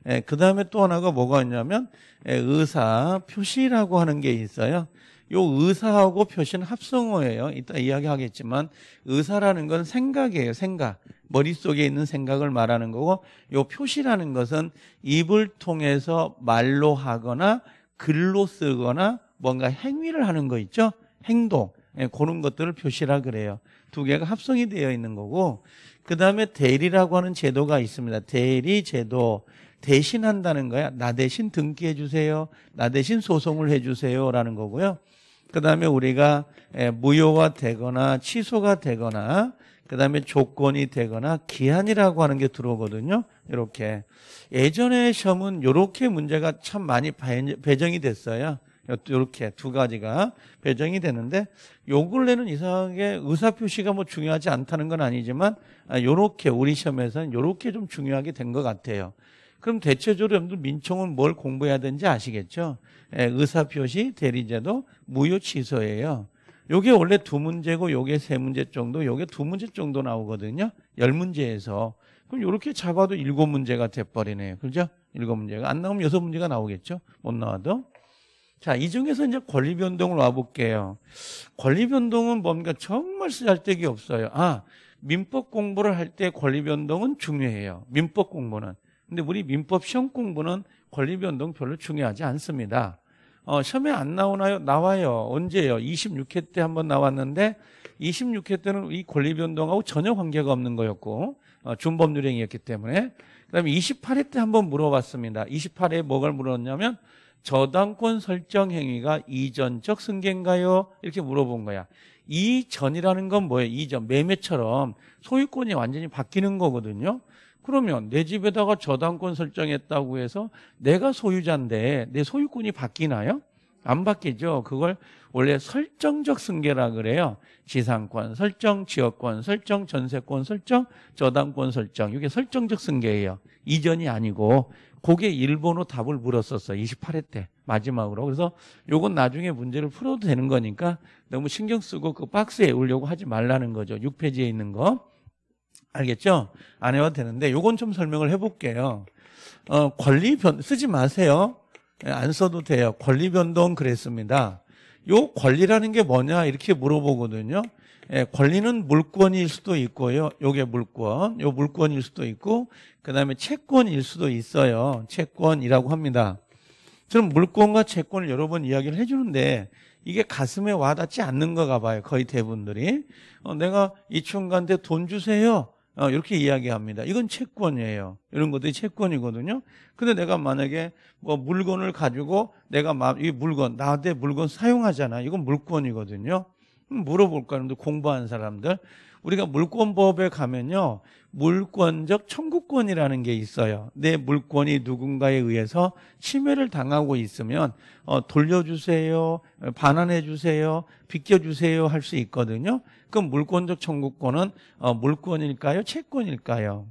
예, 그 다음에 또 하나가 뭐가 있냐면, 에, 예, 의사 표시라고 하는 게 있어요. 요 의사하고 표시는 합성어예요. 이따 이야기하겠지만 의사라는 건 생각이에요. 생각. 머릿속에 있는 생각을 말하는 거고 요 표시라는 것은 입을 통해서 말로 하거나 글로 쓰거나 뭔가 행위를 하는 거 있죠. 행동. 예, 그런 것들을 표시라 그래요. 두 개가 합성이 되어 있는 거고 그 다음에 대리라고 하는 제도가 있습니다. 대리 제도. 대신한다는 거야. 나 대신 등기해 주세요. 나 대신 소송을 해 주세요라는 거고요. 그다음에 우리가 예, 무효가 되거나 취소가 되거나 그다음에 조건이 되거나 기한이라고 하는 게 들어오거든요. 이렇게 예전에 시험은 이렇게 문제가 참 많이 배정이 됐어요. 이렇게 두 가지가 배정이 되는데 요 근래는 이상하게 의사표시가 뭐 중요하지 않다는 건 아니지만 아, 요렇게 우리 시험에서는 요렇게 좀 중요하게 된 것 같아요. 그럼 대체적으로 여러분들 민청은 뭘 공부해야 되는지 아시겠죠? 예, 의사표시, 대리제도, 무효취소예요. 요게 원래 두 문제고 요게 세 문제 정도, 요게 두 문제 정도 나오거든요. 열 문제에서. 그럼 요렇게 잡아도 일곱 문제가 돼버리네요. 그죠? 일곱 문제가. 안 나오면 여섯 문제가 나오겠죠? 못 나와도. 자, 이 중에서 이제 권리변동을 와볼게요. 권리변동은 뭔가 정말 쓰잘데기 없어요. 아, 민법 공부를 할 때 권리변동은 중요해요. 민법 공부는. 근데 우리 민법 시험 공부는 권리변동 별로 중요하지 않습니다. 어, 시험에 안 나오나요? 나와요. 언제요? 26회 때 한번 나왔는데 26회 때는 이 권리변동하고 전혀 관계가 없는 거였고 어, 준법률행이었기 때문에 그다음에 28회 때 한번 물어봤습니다. 28회에 뭐가 물었냐면 저당권 설정 행위가 이전적 승계인가요? 이렇게 물어본 거야. 이전이라는 건 뭐예요? 이전 매매처럼 소유권이 완전히 바뀌는 거거든요. 그러면 내 집에다가 저당권 설정했다고 해서 내가 소유자인데 내 소유권이 바뀌나요? 안 바뀌죠. 그걸 원래 설정적 승계라 그래요. 지상권 설정, 지역권 설정, 전세권 설정, 저당권 설정. 이게 설정적 승계예요. 이전이 아니고 그게 일본어 답을 물었었어. 28회 때 마지막으로. 그래서 요건 나중에 문제를 풀어도 되는 거니까 너무 신경 쓰고 그 박스에 올려고 하지 말라는 거죠. 6페이지에 있는 거. 알겠죠? 안 해도 되는데 요건 좀 설명을 해볼게요. 어, 권리 변 쓰지 마세요. 예, 안 써도 돼요. 권리 변동 그랬습니다. 요 권리라는 게 뭐냐 이렇게 물어보거든요. 예, 권리는 물권일 수도 있고요. 요게 물권. 요 물권일 수도 있고 그다음에 채권일 수도 있어요. 채권이라고 합니다. 저는 물권과 채권을 여러 번 이야기를 해 주는데 이게 가슴에 와닿지 않는 가 봐요. 거의 대부분들이. 어, 내가 이충간한테돈 주세요. 어, 이렇게 이야기합니다. 이건 채권이에요. 이런 것들이 채권이거든요. 근데 내가 만약에 뭐 물건을 가지고 내가 막이 물건 나한테 물건 사용하잖아. 이건 물권이거든요. 음, 물어볼까? 여러분들 공부한 사람들 우리가 물권법에 가면요. 물권적 청구권이라는 게 있어요. 내 물권이 누군가에 의해서 침해를 당하고 있으면 어, 돌려주세요, 반환해 주세요, 비껴 주세요 할 수 있거든요. 그럼 물권적 청구권은 어, 물권일까요, 채권일까요?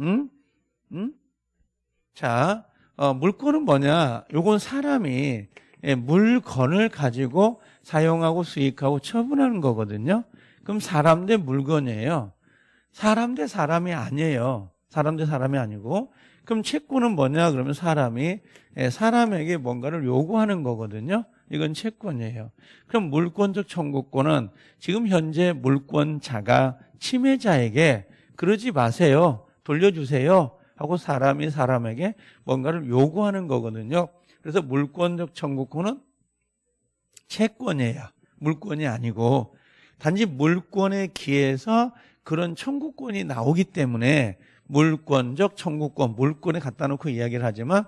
응? 음? 응? 음? 자, 어, 물권은 뭐냐? 요건 사람이 예, 물건을 가지고 사용하고 수익하고 처분하는 거거든요. 그럼 사람 대 물건이에요. 사람 대 사람이 아니에요. 사람 대 사람이 아니고. 그럼 채권은 뭐냐? 그러면 사람이 예, 사람에게 뭔가를 요구하는 거거든요. 이건 채권이에요. 그럼 물권적 청구권은 지금 현재 물권자가 침해자에게 그러지 마세요. 돌려주세요. 하고 사람이 사람에게 뭔가를 요구하는 거거든요. 그래서 물권적 청구권은 채권이에요. 물권이 아니고 단지 물권에 기해서 그런 청구권이 나오기 때문에 물권적 청구권, 물권에 갖다 놓고 이야기를 하지만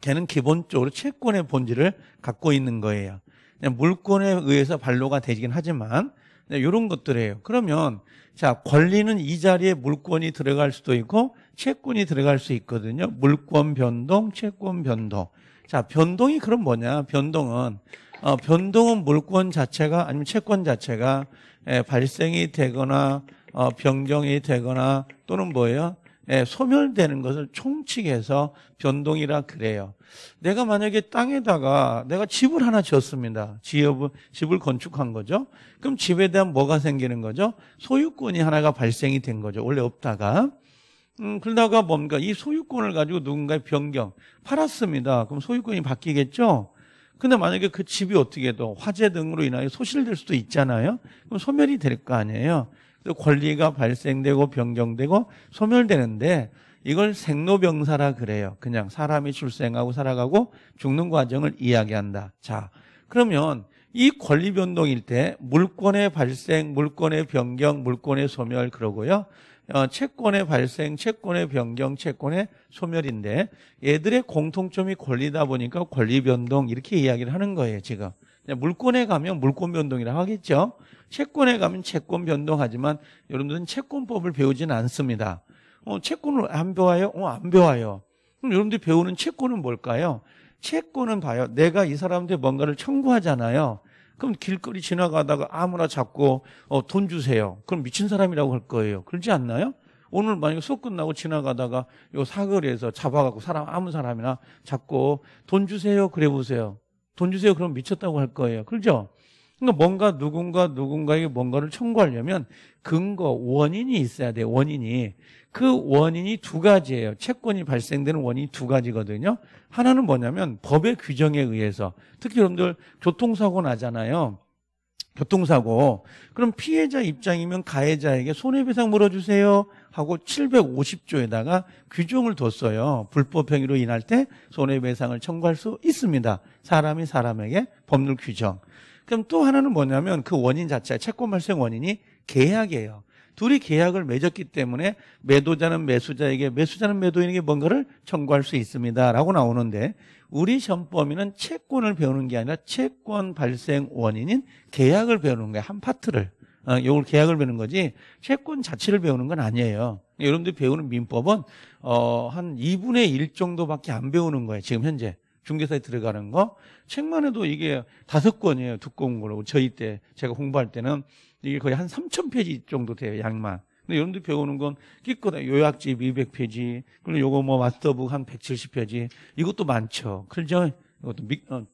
걔는 기본적으로 채권의 본질을 갖고 있는 거예요. 물권에 의해서 발로가 되긴 하지만 이런 네, 것들이에요. 그러면 자 권리는 이 자리에 물권이 들어갈 수도 있고 채권이 들어갈 수 있거든요. 물권 변동, 채권 변동. 자 변동이 그럼 뭐냐? 변동은 어, 변동은 물권 자체가 아니면 채권 자체가 에, 예, 발생이 되거나 어, 변경이 되거나 또는 뭐예요? 에, 예, 소멸되는 것을 총칙해서 변동이라 그래요. 내가 만약에 땅에다가 내가 집을 하나 지었습니다. 지업을, 집을 건축한 거죠. 그럼 집에 대한 뭐가 생기는 거죠? 소유권이 하나가 발생이 된 거죠. 원래 없다가. 음, 그러다가 뭔가 이 소유권을 가지고 누군가의 변경, 팔았습니다. 그럼 소유권이 바뀌겠죠? 근데 만약에 그 집이 어떻게 해도 화재 등으로 인하여 소실될 수도 있잖아요. 그럼 소멸이 될 거 아니에요. 그래서 권리가 발생되고 변경되고 소멸되는데 이걸 생로병사라 그래요. 그냥 사람이 출생하고 살아가고 죽는 과정을 이야기한다. 자, 그러면 이 권리 변동일 때 물권의 발생, 물권의 변경, 물권의 소멸 그러고요. 어, 채권의 발생, 채권의 변경, 채권의 소멸인데 얘들의 공통점이 권리다 보니까 권리 변동 이렇게 이야기를 하는 거예요 지금 물권에 가면 물권 변동이라 고 하겠죠 채권에 가면 채권 변동하지만 여러분들은 채권법을 배우지는 않습니다 어, 채권을 안 배워요? 어, 안 배워요 그럼 여러분들이 배우는 채권은 뭘까요? 채권은 봐요 내가 이 사람한테 뭔가를 청구하잖아요 그럼 길거리 지나가다가 아무나 잡고 어, 돈 주세요. 그럼 미친 사람이라고 할 거예요. 그러지 않나요? 오늘 만약에 수업 끝나고 지나가다가 요 사거리에서 잡아갖고 사람 아무 사람이나 잡고 돈 주세요. 그래 보세요. 돈 주세요. 그럼 미쳤다고 할 거예요. 그렇죠? 그러니까 뭔가 누군가 누군가에게 뭔가를 청구하려면 근거 원인이 있어야 돼. 요 원인이 그 원인이 두 가지예요. 채권이 발생되는 원인이 두 가지거든요. 하나는 뭐냐면 법의 규정에 의해서 특히 여러분들 교통사고 나잖아요. 교통사고. 그럼 피해자 입장이면 가해자에게 손해배상 물어주세요 하고 750조에다가 규정을 뒀어요. 불법행위로 인할 때 손해배상을 청구할 수 있습니다. 사람이 사람에게 법률 규정. 그럼 또 하나는 뭐냐면 그 원인 자체가 채권 발생 원인이 계약이에요. 둘이 계약을 맺었기 때문에 매도자는 매수자에게 매수자는 매도인에게 뭔가를 청구할 수 있습니다라고 나오는데 우리 시범위는 채권을 배우는 게 아니라 채권 발생 원인인 계약을 배우는 거예요. 한 파트를. 어, 요걸 계약을 배우는 거지 채권 자체를 배우는 건 아니에요. 여러분들 이 배우는 민법은 어, 한 2분의 1 정도밖에 안 배우는 거예요. 지금 현재. 중개사에 들어가는 거 책만 해도 이게 다섯 권이에요 두꺼운 거로 저희 때 제가 홍보할 때는 이게 거의 한 3천 페이지 정도 돼요 양만 근데 여러분들 배우는 건끼거나 요약집 200페이지 그리고 요거 뭐 마스터북 한 170페이지 이것도 많죠 그죠 렇 이것도 미, 어,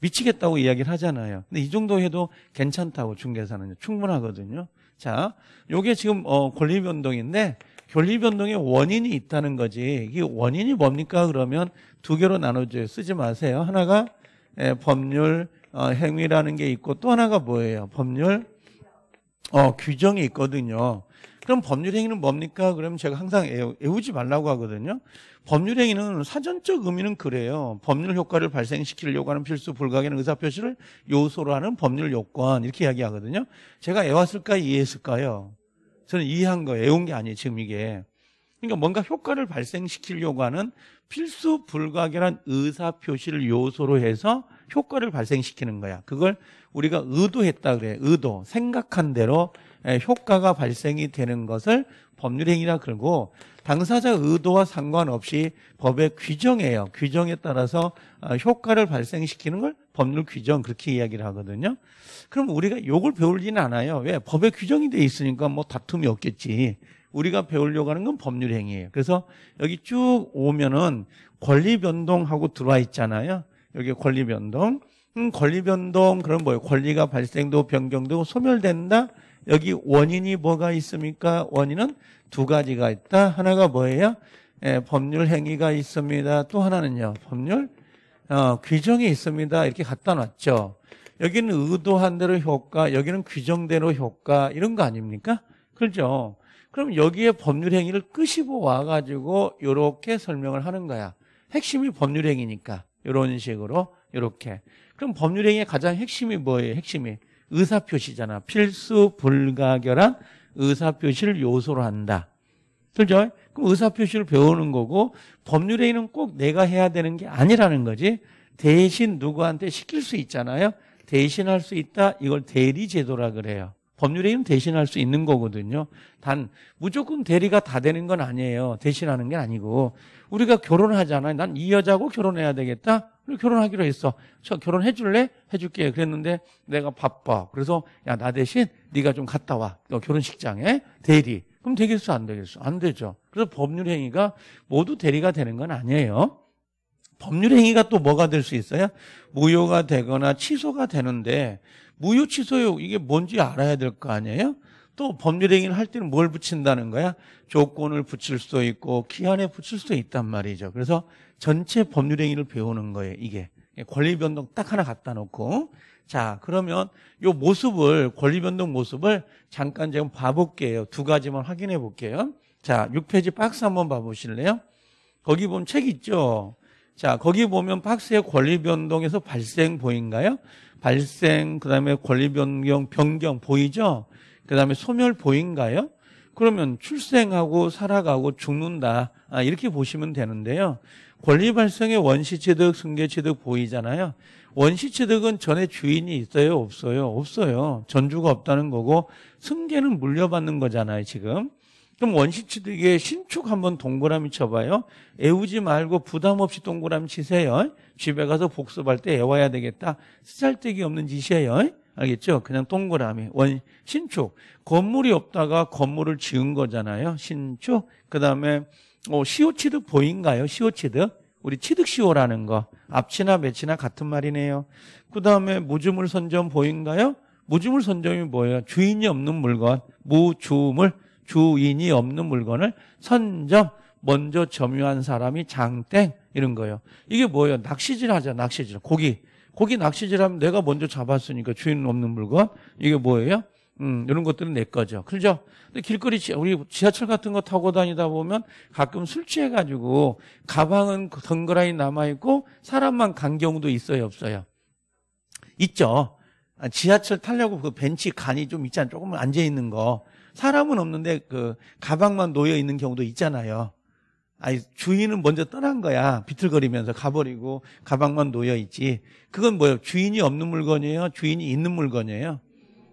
미치겠다고 이야기를 하잖아요 근데 이 정도 해도 괜찮다고 중개사는 충분하거든요 자 요게 지금 어, 권리변동인데 결리변동의 원인이 있다는 거지. 이게 원인이 뭡니까? 그러면 두 개로 나눠져 쓰지 마세요. 하나가 예, 법률 어, 행위라는 게 있고 또 하나가 뭐예요? 법률 어, 규정이 있거든요. 그럼 법률 행위는 뭡니까? 그러면 제가 항상 애우, 애우지 말라고 하거든요. 법률 행위는 사전적 의미는 그래요. 법률 효과를 발생시키려고 하는 필수 불가결한 의사표시를 요소로 하는 법률 요건 이렇게 이야기하거든요. 제가 애왔을까 이해했을까요? 저는 이해한 거, 애운 게 아니에요, 지금 이게. 그러니까 뭔가 효과를 발생시키려고 하는 필수 불가결한 의사표시를 요소로 해서 효과를 발생시키는 거야. 그걸 우리가 의도했다 그래. 의도. 생각한 대로 예, 효과가 발생이 되는 것을 법률행위라 그러고 당사자 의도와 상관없이 법의 규정에요 규정에 따라서 어, 효과를 발생시키는 걸 법률 규정 그렇게 이야기를 하거든요. 그럼 우리가 요걸 배울 리는 않아요. 왜? 법에 규정이 돼 있으니까 뭐 다툼이 없겠지. 우리가 배우려고 하는 건 법률 행위예요. 그래서 여기 쭉 오면은 권리 변동하고 들어와 있잖아요. 여기 권리 변동. 음, 권리 변동 그럼 뭐예요? 권리가 발생도 변경되고 소멸된다. 여기 원인이 뭐가 있습니까? 원인은 두 가지가 있다. 하나가 뭐예요? 예, 법률 행위가 있습니다. 또 하나는요. 법률 어, 규정이 있습니다. 이렇게 갖다 놨죠. 여기는 의도한 대로 효과, 여기는 규정대로 효과 이런 거 아닙니까? 그렇죠. 그럼 여기에 법률 행위를 끄시고와 가지고 요렇게 설명을 하는 거야. 핵심이 법률 행위니까. 요런 식으로 요렇게 그럼 법률 행위의 가장 핵심이 뭐예요? 핵심이 의사 표시잖아. 필수 불가결한 의사 표시를 요소로 한다. 들죠? 그럼 의사표시를 배우는 거고 법률에는 꼭 내가 해야 되는 게 아니라는 거지. 대신 누구한테 시킬 수 있잖아요. 대신할 수 있다. 이걸 대리제도라 그래요. 법률에는 대신할 수 있는 거거든요. 단 무조건 대리가 다 되는 건 아니에요. 대신하는 게 아니고 우리가 결혼하잖아요. 난 이 여자하고 결혼해야 되겠다. 그리고 결혼하기로 했어. 저 결혼해 줄래? 해 줄게. 그랬는데 내가 바빠. 그래서 야나 대신 네가 좀 갔다 와. 너 결혼식장에 대리. 그럼 되겠어? 안 되겠어? 안 되죠. 그래서 법률 행위가 모두 대리가 되는 건 아니에요. 법률 행위가 또 뭐가 될 수 있어요? 무효가 되거나 취소가 되는데 무효 취소요 이게 뭔지 알아야 될 거 아니에요? 또 법률 행위를 할 때는 뭘 붙인다는 거야? 조건을 붙일 수도 있고 기한에 붙일 수도 있단 말이죠. 그래서 전체 법률 행위를 배우는 거예요. 이게 권리 변동 딱 하나 갖다 놓고 자, 그러면 요 모습을, 권리변동 모습을 잠깐 지금 봐볼게요. 두 가지만 확인해 볼게요. 자, 6페이지 박스 한번 봐보실래요? 거기 보면 책 있죠? 자, 거기 보면 박스의 권리변동에서 발생 보인가요? 발생, 그 다음에 권리변경, 변경 보이죠? 그 다음에 소멸 보인가요? 그러면 출생하고 살아가고 죽는다. 아, 이렇게 보시면 되는데요. 권리 발생의 원시 취득, 승계 취득 보이잖아요. 원시취득은 전에 주인이 있어요? 없어요? 없어요. 전주가 없다는 거고 승계는 물려받는 거잖아요, 지금. 그럼 원시취득에 신축 한번 동그라미 쳐봐요. 애우지 말고 부담 없이 동그라미 치세요. 집에 가서 복습할 때 애워야 되겠다. 쓰잘데기 없는 짓이에요. 알겠죠? 그냥 동그라미. 원, 신축. 건물이 없다가 건물을 지은 거잖아요. 신축. 그 다음에, 어, 시오취득 보인가요? 시오취득 우리 취득시효라는거 앞치나 매치나 같은 말이네요. 그 다음에 무주물 선점 보인가요? 무주물 선점이 뭐예요? 주인이 없는 물건 무주물 주인이 없는 물건을 선점 먼저 점유한 사람이 장땡 이런 거예요. 이게 뭐예요? 낚시질 하자 낚시질 고기 고기 낚시질 하면 내가 먼저 잡았으니까 주인 없는 물건 이게 뭐예요? 음, 이런 것들은 내 거죠. 그죠? 근데 길거리 지, 우리 지하철 같은 거 타고 다니다 보면 가끔 술 취해 가지고 가방은 그 덩그라니 남아 있고 사람만 간 경우도 있어요, 없어요? 있죠. 아, 지하철 타려고 그 벤치 간이 좀있잖아 조금 앉아 있는 거. 사람은 없는데 그 가방만 놓여 있는 경우도 있잖아요. 아니 주인은 먼저 떠난 거야. 비틀거리면서 가버리고 가방만 놓여 있지. 그건 뭐예요? 주인이 없는 물건이에요. 주인이 있는 물건이에요.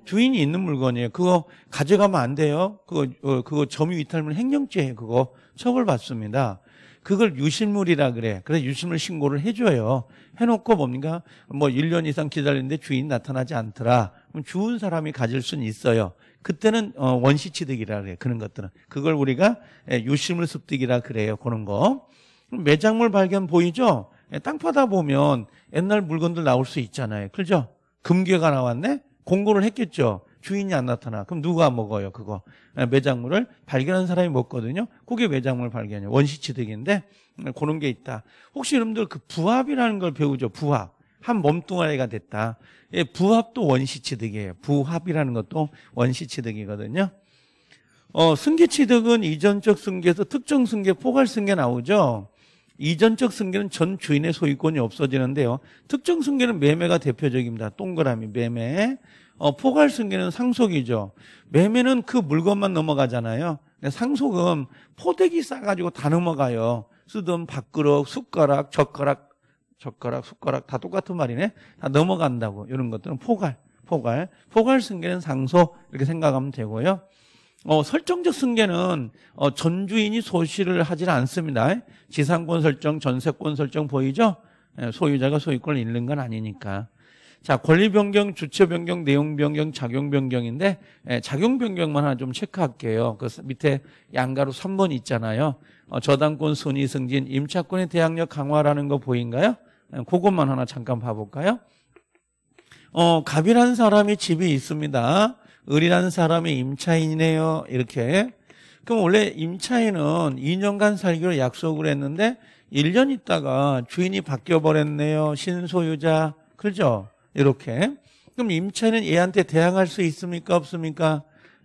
주인이 있는 물건이에요. 그거 가져가면 안 돼요. 그거 어, 그거 점유 이탈물 행령죄에 그거 처벌받습니다. 그걸 유실물이라 그래. 그래서 유실물 신고를 해줘요. 해놓고 뭡니까? 뭐 1년 이상 기다리는데 주인 나타나지 않더라. 그럼 주운 사람이 가질 수는 있어요. 그때는 어, 원시취득이라 그래. 그런 것들은. 그걸 우리가 예, 유실물 습득이라 그래요. 그런 거. 매장물 발견 보이죠? 예, 땅 파다 보면 옛날 물건들 나올 수 있잖아요. 그죠? 금괴가 나왔네? 공고를 했겠죠. 주인이 안 나타나. 그럼 누가 먹어요, 그거? 아, 매장물을 발견한 사람이 먹거든요. 그게 매장물 발견이에요. 원시취득인데, 그런 아, 게 있다. 혹시 여러분들 그 부합이라는 걸 배우죠, 부합. 한 몸뚱아리가 됐다. 예, 부합도 원시취득이에요. 부합이라는 것도 원시취득이거든요. 어, 승계취득은 이전적 승계에서 특정 승계, 포괄 승계 나오죠. 이전적 승계는 전 주인의 소유권이 없어지는데요. 특정 승계는 매매가 대표적입니다. 동그라미 매매. 어, 포괄 승계는 상속이죠. 매매는 그 물건만 넘어가잖아요. 상속은 포대기 싸가지고 다 넘어가요. 쓰던 밥그릇, 숟가락, 젓가락, 젓가락, 숟가락 다 똑같은 말이네. 다 넘어간다고. 이런 것들은 포괄, 포괄. 포괄 승계는 상속 이렇게 생각하면 되고요. 어, 설정적 승계는 어, 전주인이 소실을 하질 않습니다. 지상권 설정, 전세권 설정 보이죠? 예, 소유자가 소유권을 잃는 건 아니니까. 자, 권리 변경, 주체 변경, 내용 변경, 작용 변경인데 예, 작용 변경만 하나 좀 체크할게요. 그 밑에 양가로 3번 있잖아요. 어, 저당권 순위 승진, 임차권의 대항력 강화라는 거 보인가요? 예, 그것만 하나 잠깐 봐볼까요? 어, 갑이라는 사람이 집이 있습니다. 을이라는 사람이 임차인이네요. 이렇게. 그럼 원래 임차인은 2년간 살기로 약속을 했는데 1년 있다가 주인이 바뀌어버렸네요. 신소유자. 그죠? 이렇게. 그럼 임차인은 얘한테 대항할 수 있습니까? 없습니까?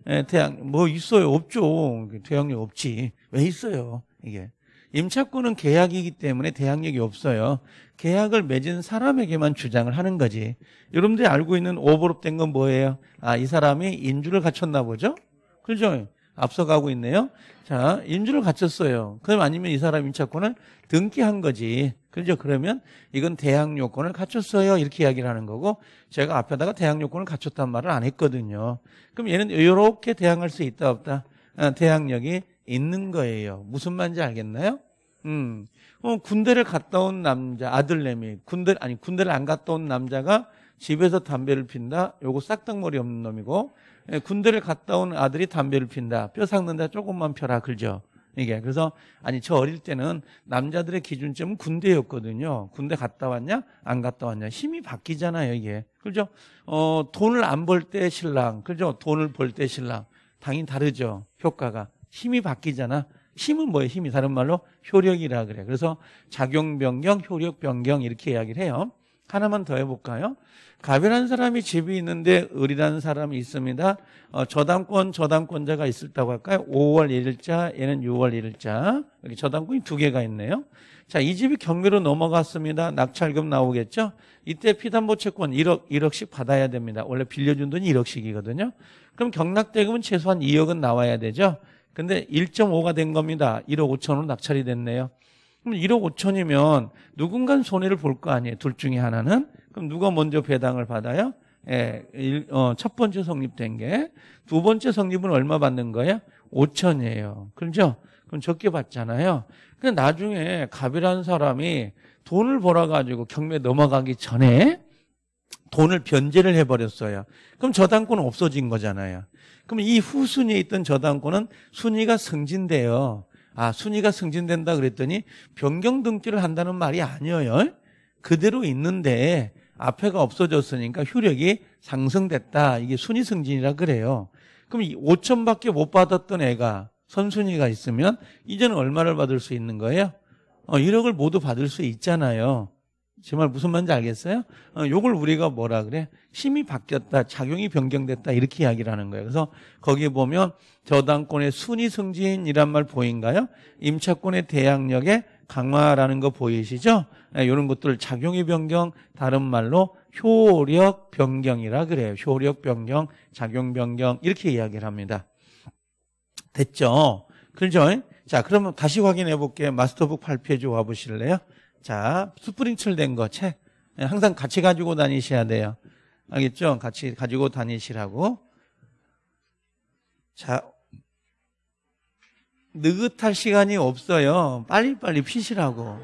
예, 대항, 뭐 있어요? 없죠. 대항력 없지. 왜 있어요? 이게. 임차권은 계약이기 때문에 대항력이 없어요. 계약을 맺은 사람에게만 주장을 하는 거지. 여러분들이 알고 있는 오버롭된 건 뭐예요? 아, 이 사람이 인주를 갖췄나 보죠? 그죠? 앞서가고 있네요. 자, 인주를 갖췄어요. 그럼 아니면 이 사람 임차권을 등기한 거지. 그죠? 그러면 이건 대항 요건을 갖췄어요. 이렇게 이야기를 하는 거고 제가 앞에다가 대항 요건을 갖췄단 말을 안 했거든요. 그럼 얘는 이렇게 대항할 수 있다 없다. 아, 대항력이 있는 거예요. 무슨 말인지 알겠나요? 음, 어, 군대를 갔다 온 남자 아들내미 군대 아니 군대를 안 갔다 온 남자가 집에서 담배를 핀다. 요거 싹덩머리 없는 놈이고 예, 군대를 갔다 온 아들이 담배를 핀다. 뼈 삭는다 조금만 펴라 그죠? 이게 그래서 아니 저 어릴 때는 남자들의 기준점은 군대였거든요. 군대 갔다 왔냐? 안 갔다 왔냐? 힘이 바뀌잖아요 이게. 그죠? 어 돈을 안 벌 때 신랑, 그죠? 돈을 벌 때 신랑 당연히 다르죠 효과가 힘이 바뀌잖아. 힘은 뭐예요? 힘이 다른 말로 효력이라 그래요. 그래서 작용 변경, 효력 변경 이렇게 이야기를 해요. 하나만 더 해볼까요? 가변한 사람이 집이 있는데 을이라는 사람이 있습니다. 어, 저당권, 저당권자가 있었다고 할까요? 5월 1일자, 얘는 6월 1일자. 여기 저당권이 두 개가 있네요. 자, 이 집이 경매로 넘어갔습니다. 낙찰금 나오겠죠? 이때 피담보 채권 1억, 1억씩 받아야 됩니다. 원래 빌려준 돈이 1억씩이거든요. 그럼 경락대금은 최소한 2억은 나와야 되죠? 근데 1.5가 된 겁니다. 1억 5천으로 낙찰이 됐네요. 그럼 1억 5천이면 누군가 손해를 볼 거 아니에요. 둘 중에 하나는. 그럼 누가 먼저 배당을 받아요? 예, 일, 어, 첫 번째 성립된 게. 두 번째 성립은 얼마 받는 거예요? 5천이에요. 그렇죠? 그럼 적게 받잖아요. 근데 나중에 갑이라는 사람이 돈을 벌어가지고 경매 넘어가기 전에 돈을 변제를 해버렸어요. 그럼 저당권은 없어진 거잖아요. 그럼 이 후순위에 있던 저당권은 순위가 승진돼요. 아, 순위가 승진된다 그랬더니 변경 등기를 한다는 말이 아니에요. 그대로 있는데 앞에가 없어졌으니까 효력이 상승됐다. 이게 순위 승진이라 그래요. 그럼 5천밖에 못 받았던 애가 선순위가 있으면 이제는 얼마를 받을 수 있는 거예요? 어, 1억을 모두 받을 수 있잖아요. 제말 무슨 말인지 알겠어요? 어, 요걸 우리가 뭐라 그래? 힘이 바뀌었다, 작용이 변경됐다 이렇게 이야기를 하는 거예요. 그래서 거기에 보면 저당권의 순위 승진이란 말 보인가요? 임차권의 대항력의 강화라는 거 보이시죠? 이런 예, 것들을 작용의 변경, 다른 말로 효력 변경이라 그래요. 효력 변경, 작용 변경 이렇게 이야기를 합니다. 됐죠? 그죠? 자, 그러면 다시 확인해 볼게요. 마스터북 8페이지 와 보실래요? 자, 스프링칠 된 거, 책. 예, 항상 같이 가지고 다니셔야 돼요. 알겠죠? 같이 가지고 다니시라고. 자, 느긋할 시간이 없어요. 빨리빨리 피시라고.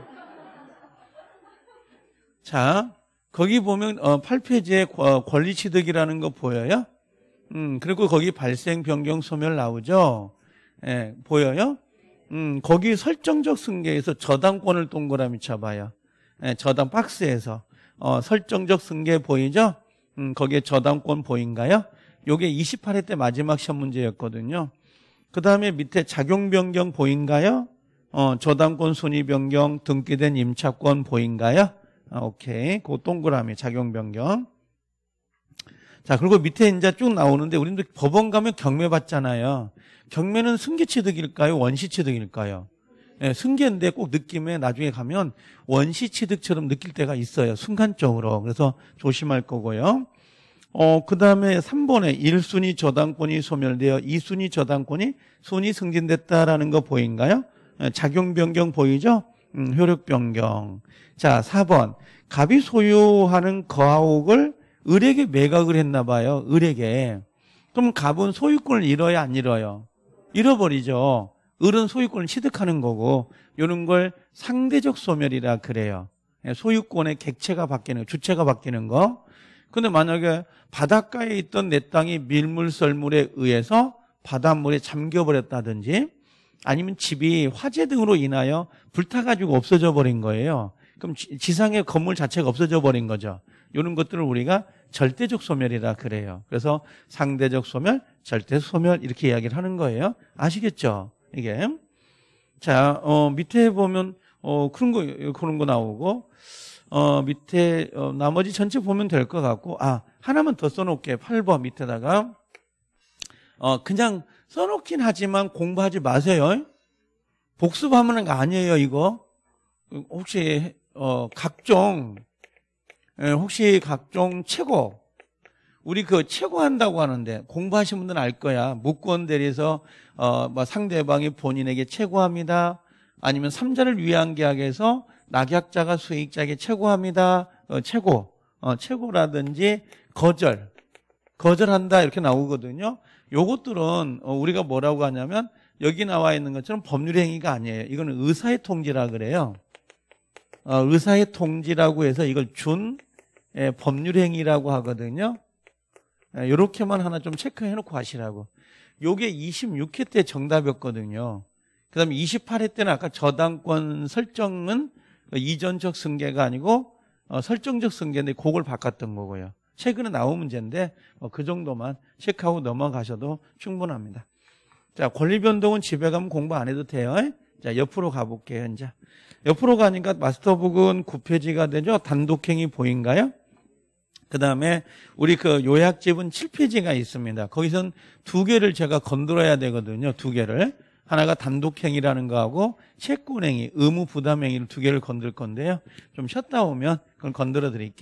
자, 거기 보면 어, 8페이지에 어, 권리취득이라는 거 보여요? 음, 그리고 거기 발생, 변경, 소멸 나오죠? 예, 보여요? 음, 거기 설정적 승계에서 저당권을 동그라미 쳐봐요. 네, 예, 저당 박스에서 어, 설정적 승계 보이죠? 음, 거기에 저당권 보인가요? 요게 28회 때 마지막 시험 문제였거든요. 그 다음에 밑에 작용 변경 보인가요? 어, 저당권 순위 변경 등기된 임차권 보인가요? 아, 오케이. 그 동그라미 작용 변경. 자, 그리고 밑에 이제 쭉 나오는데 우리도 법원 가면 경매 받잖아요. 경매는 승계 취득일까요? 원시 취득일까요? 예, 승계인데 꼭 느낌에 나중에 가면 원시 취득처럼 느낄 때가 있어요. 순간적으로. 그래서 조심할 거고요. 어, 그 다음에 3번에 1순위 저당권이 소멸되어 2순위 저당권이 순위 승진됐다라는 거 보인가요? 예, 작용 변경 보이죠? 음, 효력 변경. 자, 4번. 갑이 소유하는 거하옥을 을에게 매각을 했나 봐요. 을에게. 그럼 갑은 소유권을 잃어야 안 잃어요? 잃어버리죠. 을은 소유권을 취득하는 거고 이런 걸 상대적 소멸이라 그래요. 예, 소유권의 객체가 바뀌는 거, 주체가 바뀌는 거. 근데 만약에 바닷가에 있던 내 땅이 밀물썰물에 의해서 바닷물에 잠겨버렸다든지 아니면 집이 화재 등으로 인하여 불타가지고 없어져 버린 거예요. 그럼 지상의 건물 자체가 없어져 버린 거죠. 이런 것들을 우리가 절대적 소멸이라 그래요. 그래서 상대적 소멸, 절대 소멸 이렇게 이야기를 하는 거예요. 아시겠죠? 이게 자 어, 밑에 보면 어, 그런 거 그런 거 나오고 어, 밑에 어, 나머지 전체 보면 될 것 같고 아 하나만 더 써놓게 8번 밑에다가 어, 그냥 써놓긴 하지만 공부하지 마세요. 복습하면 아니에요 이거 혹시 어, 각종 예, 혹시 각종 최고 우리 그 최고 한다고 하는데 공부하신 분들은 알 거야. 무권 대리에서 어, 뭐 상대방이 본인에게 최고합니다. 아니면 삼자를 위한계약에서 낙약자가 수익자에게 최고합니다. 어, 최고, 어, 최고라든지 거절, 거절한다 이렇게 나오거든요. 요것들은 어, 우리가 뭐라고 하냐면 여기 나와 있는 것처럼 법률 행위가 아니에요. 이거는 의사의 통지라 그래요. 어, 의사의 통지라고 해서 이걸 준 예, 법률행위라고 하거든요. 이렇게만 예, 하나 좀 체크해놓고 하시라고. 요게 26회 때 정답이었거든요. 그 다음에 28회 때는 아까 저당권 설정은 이전적 승계가 아니고 어, 설정적 승계인데 그걸 바꿨던 거고요. 최근에 나온 문제인데 뭐 그 정도만 체크하고 넘어가셔도 충분합니다. 자, 권리 변동은 집에 가면 공부 안 해도 돼요. 예? 자, 옆으로 가볼게요, 이제. 옆으로 가니까 마스터북은 9페이지가 되죠? 단독행위 보인가요? 그 다음에 우리 그 요약집은 7페이지가 있습니다. 거기선 두 개를 제가 건드려야 되거든요. 두 개를. 하나가 단독행위라는 거하고 채권행위, 의무부담행위를 두 개를 건들 건데요. 좀 쉬었다 오면 그걸 건드려 드릴게요.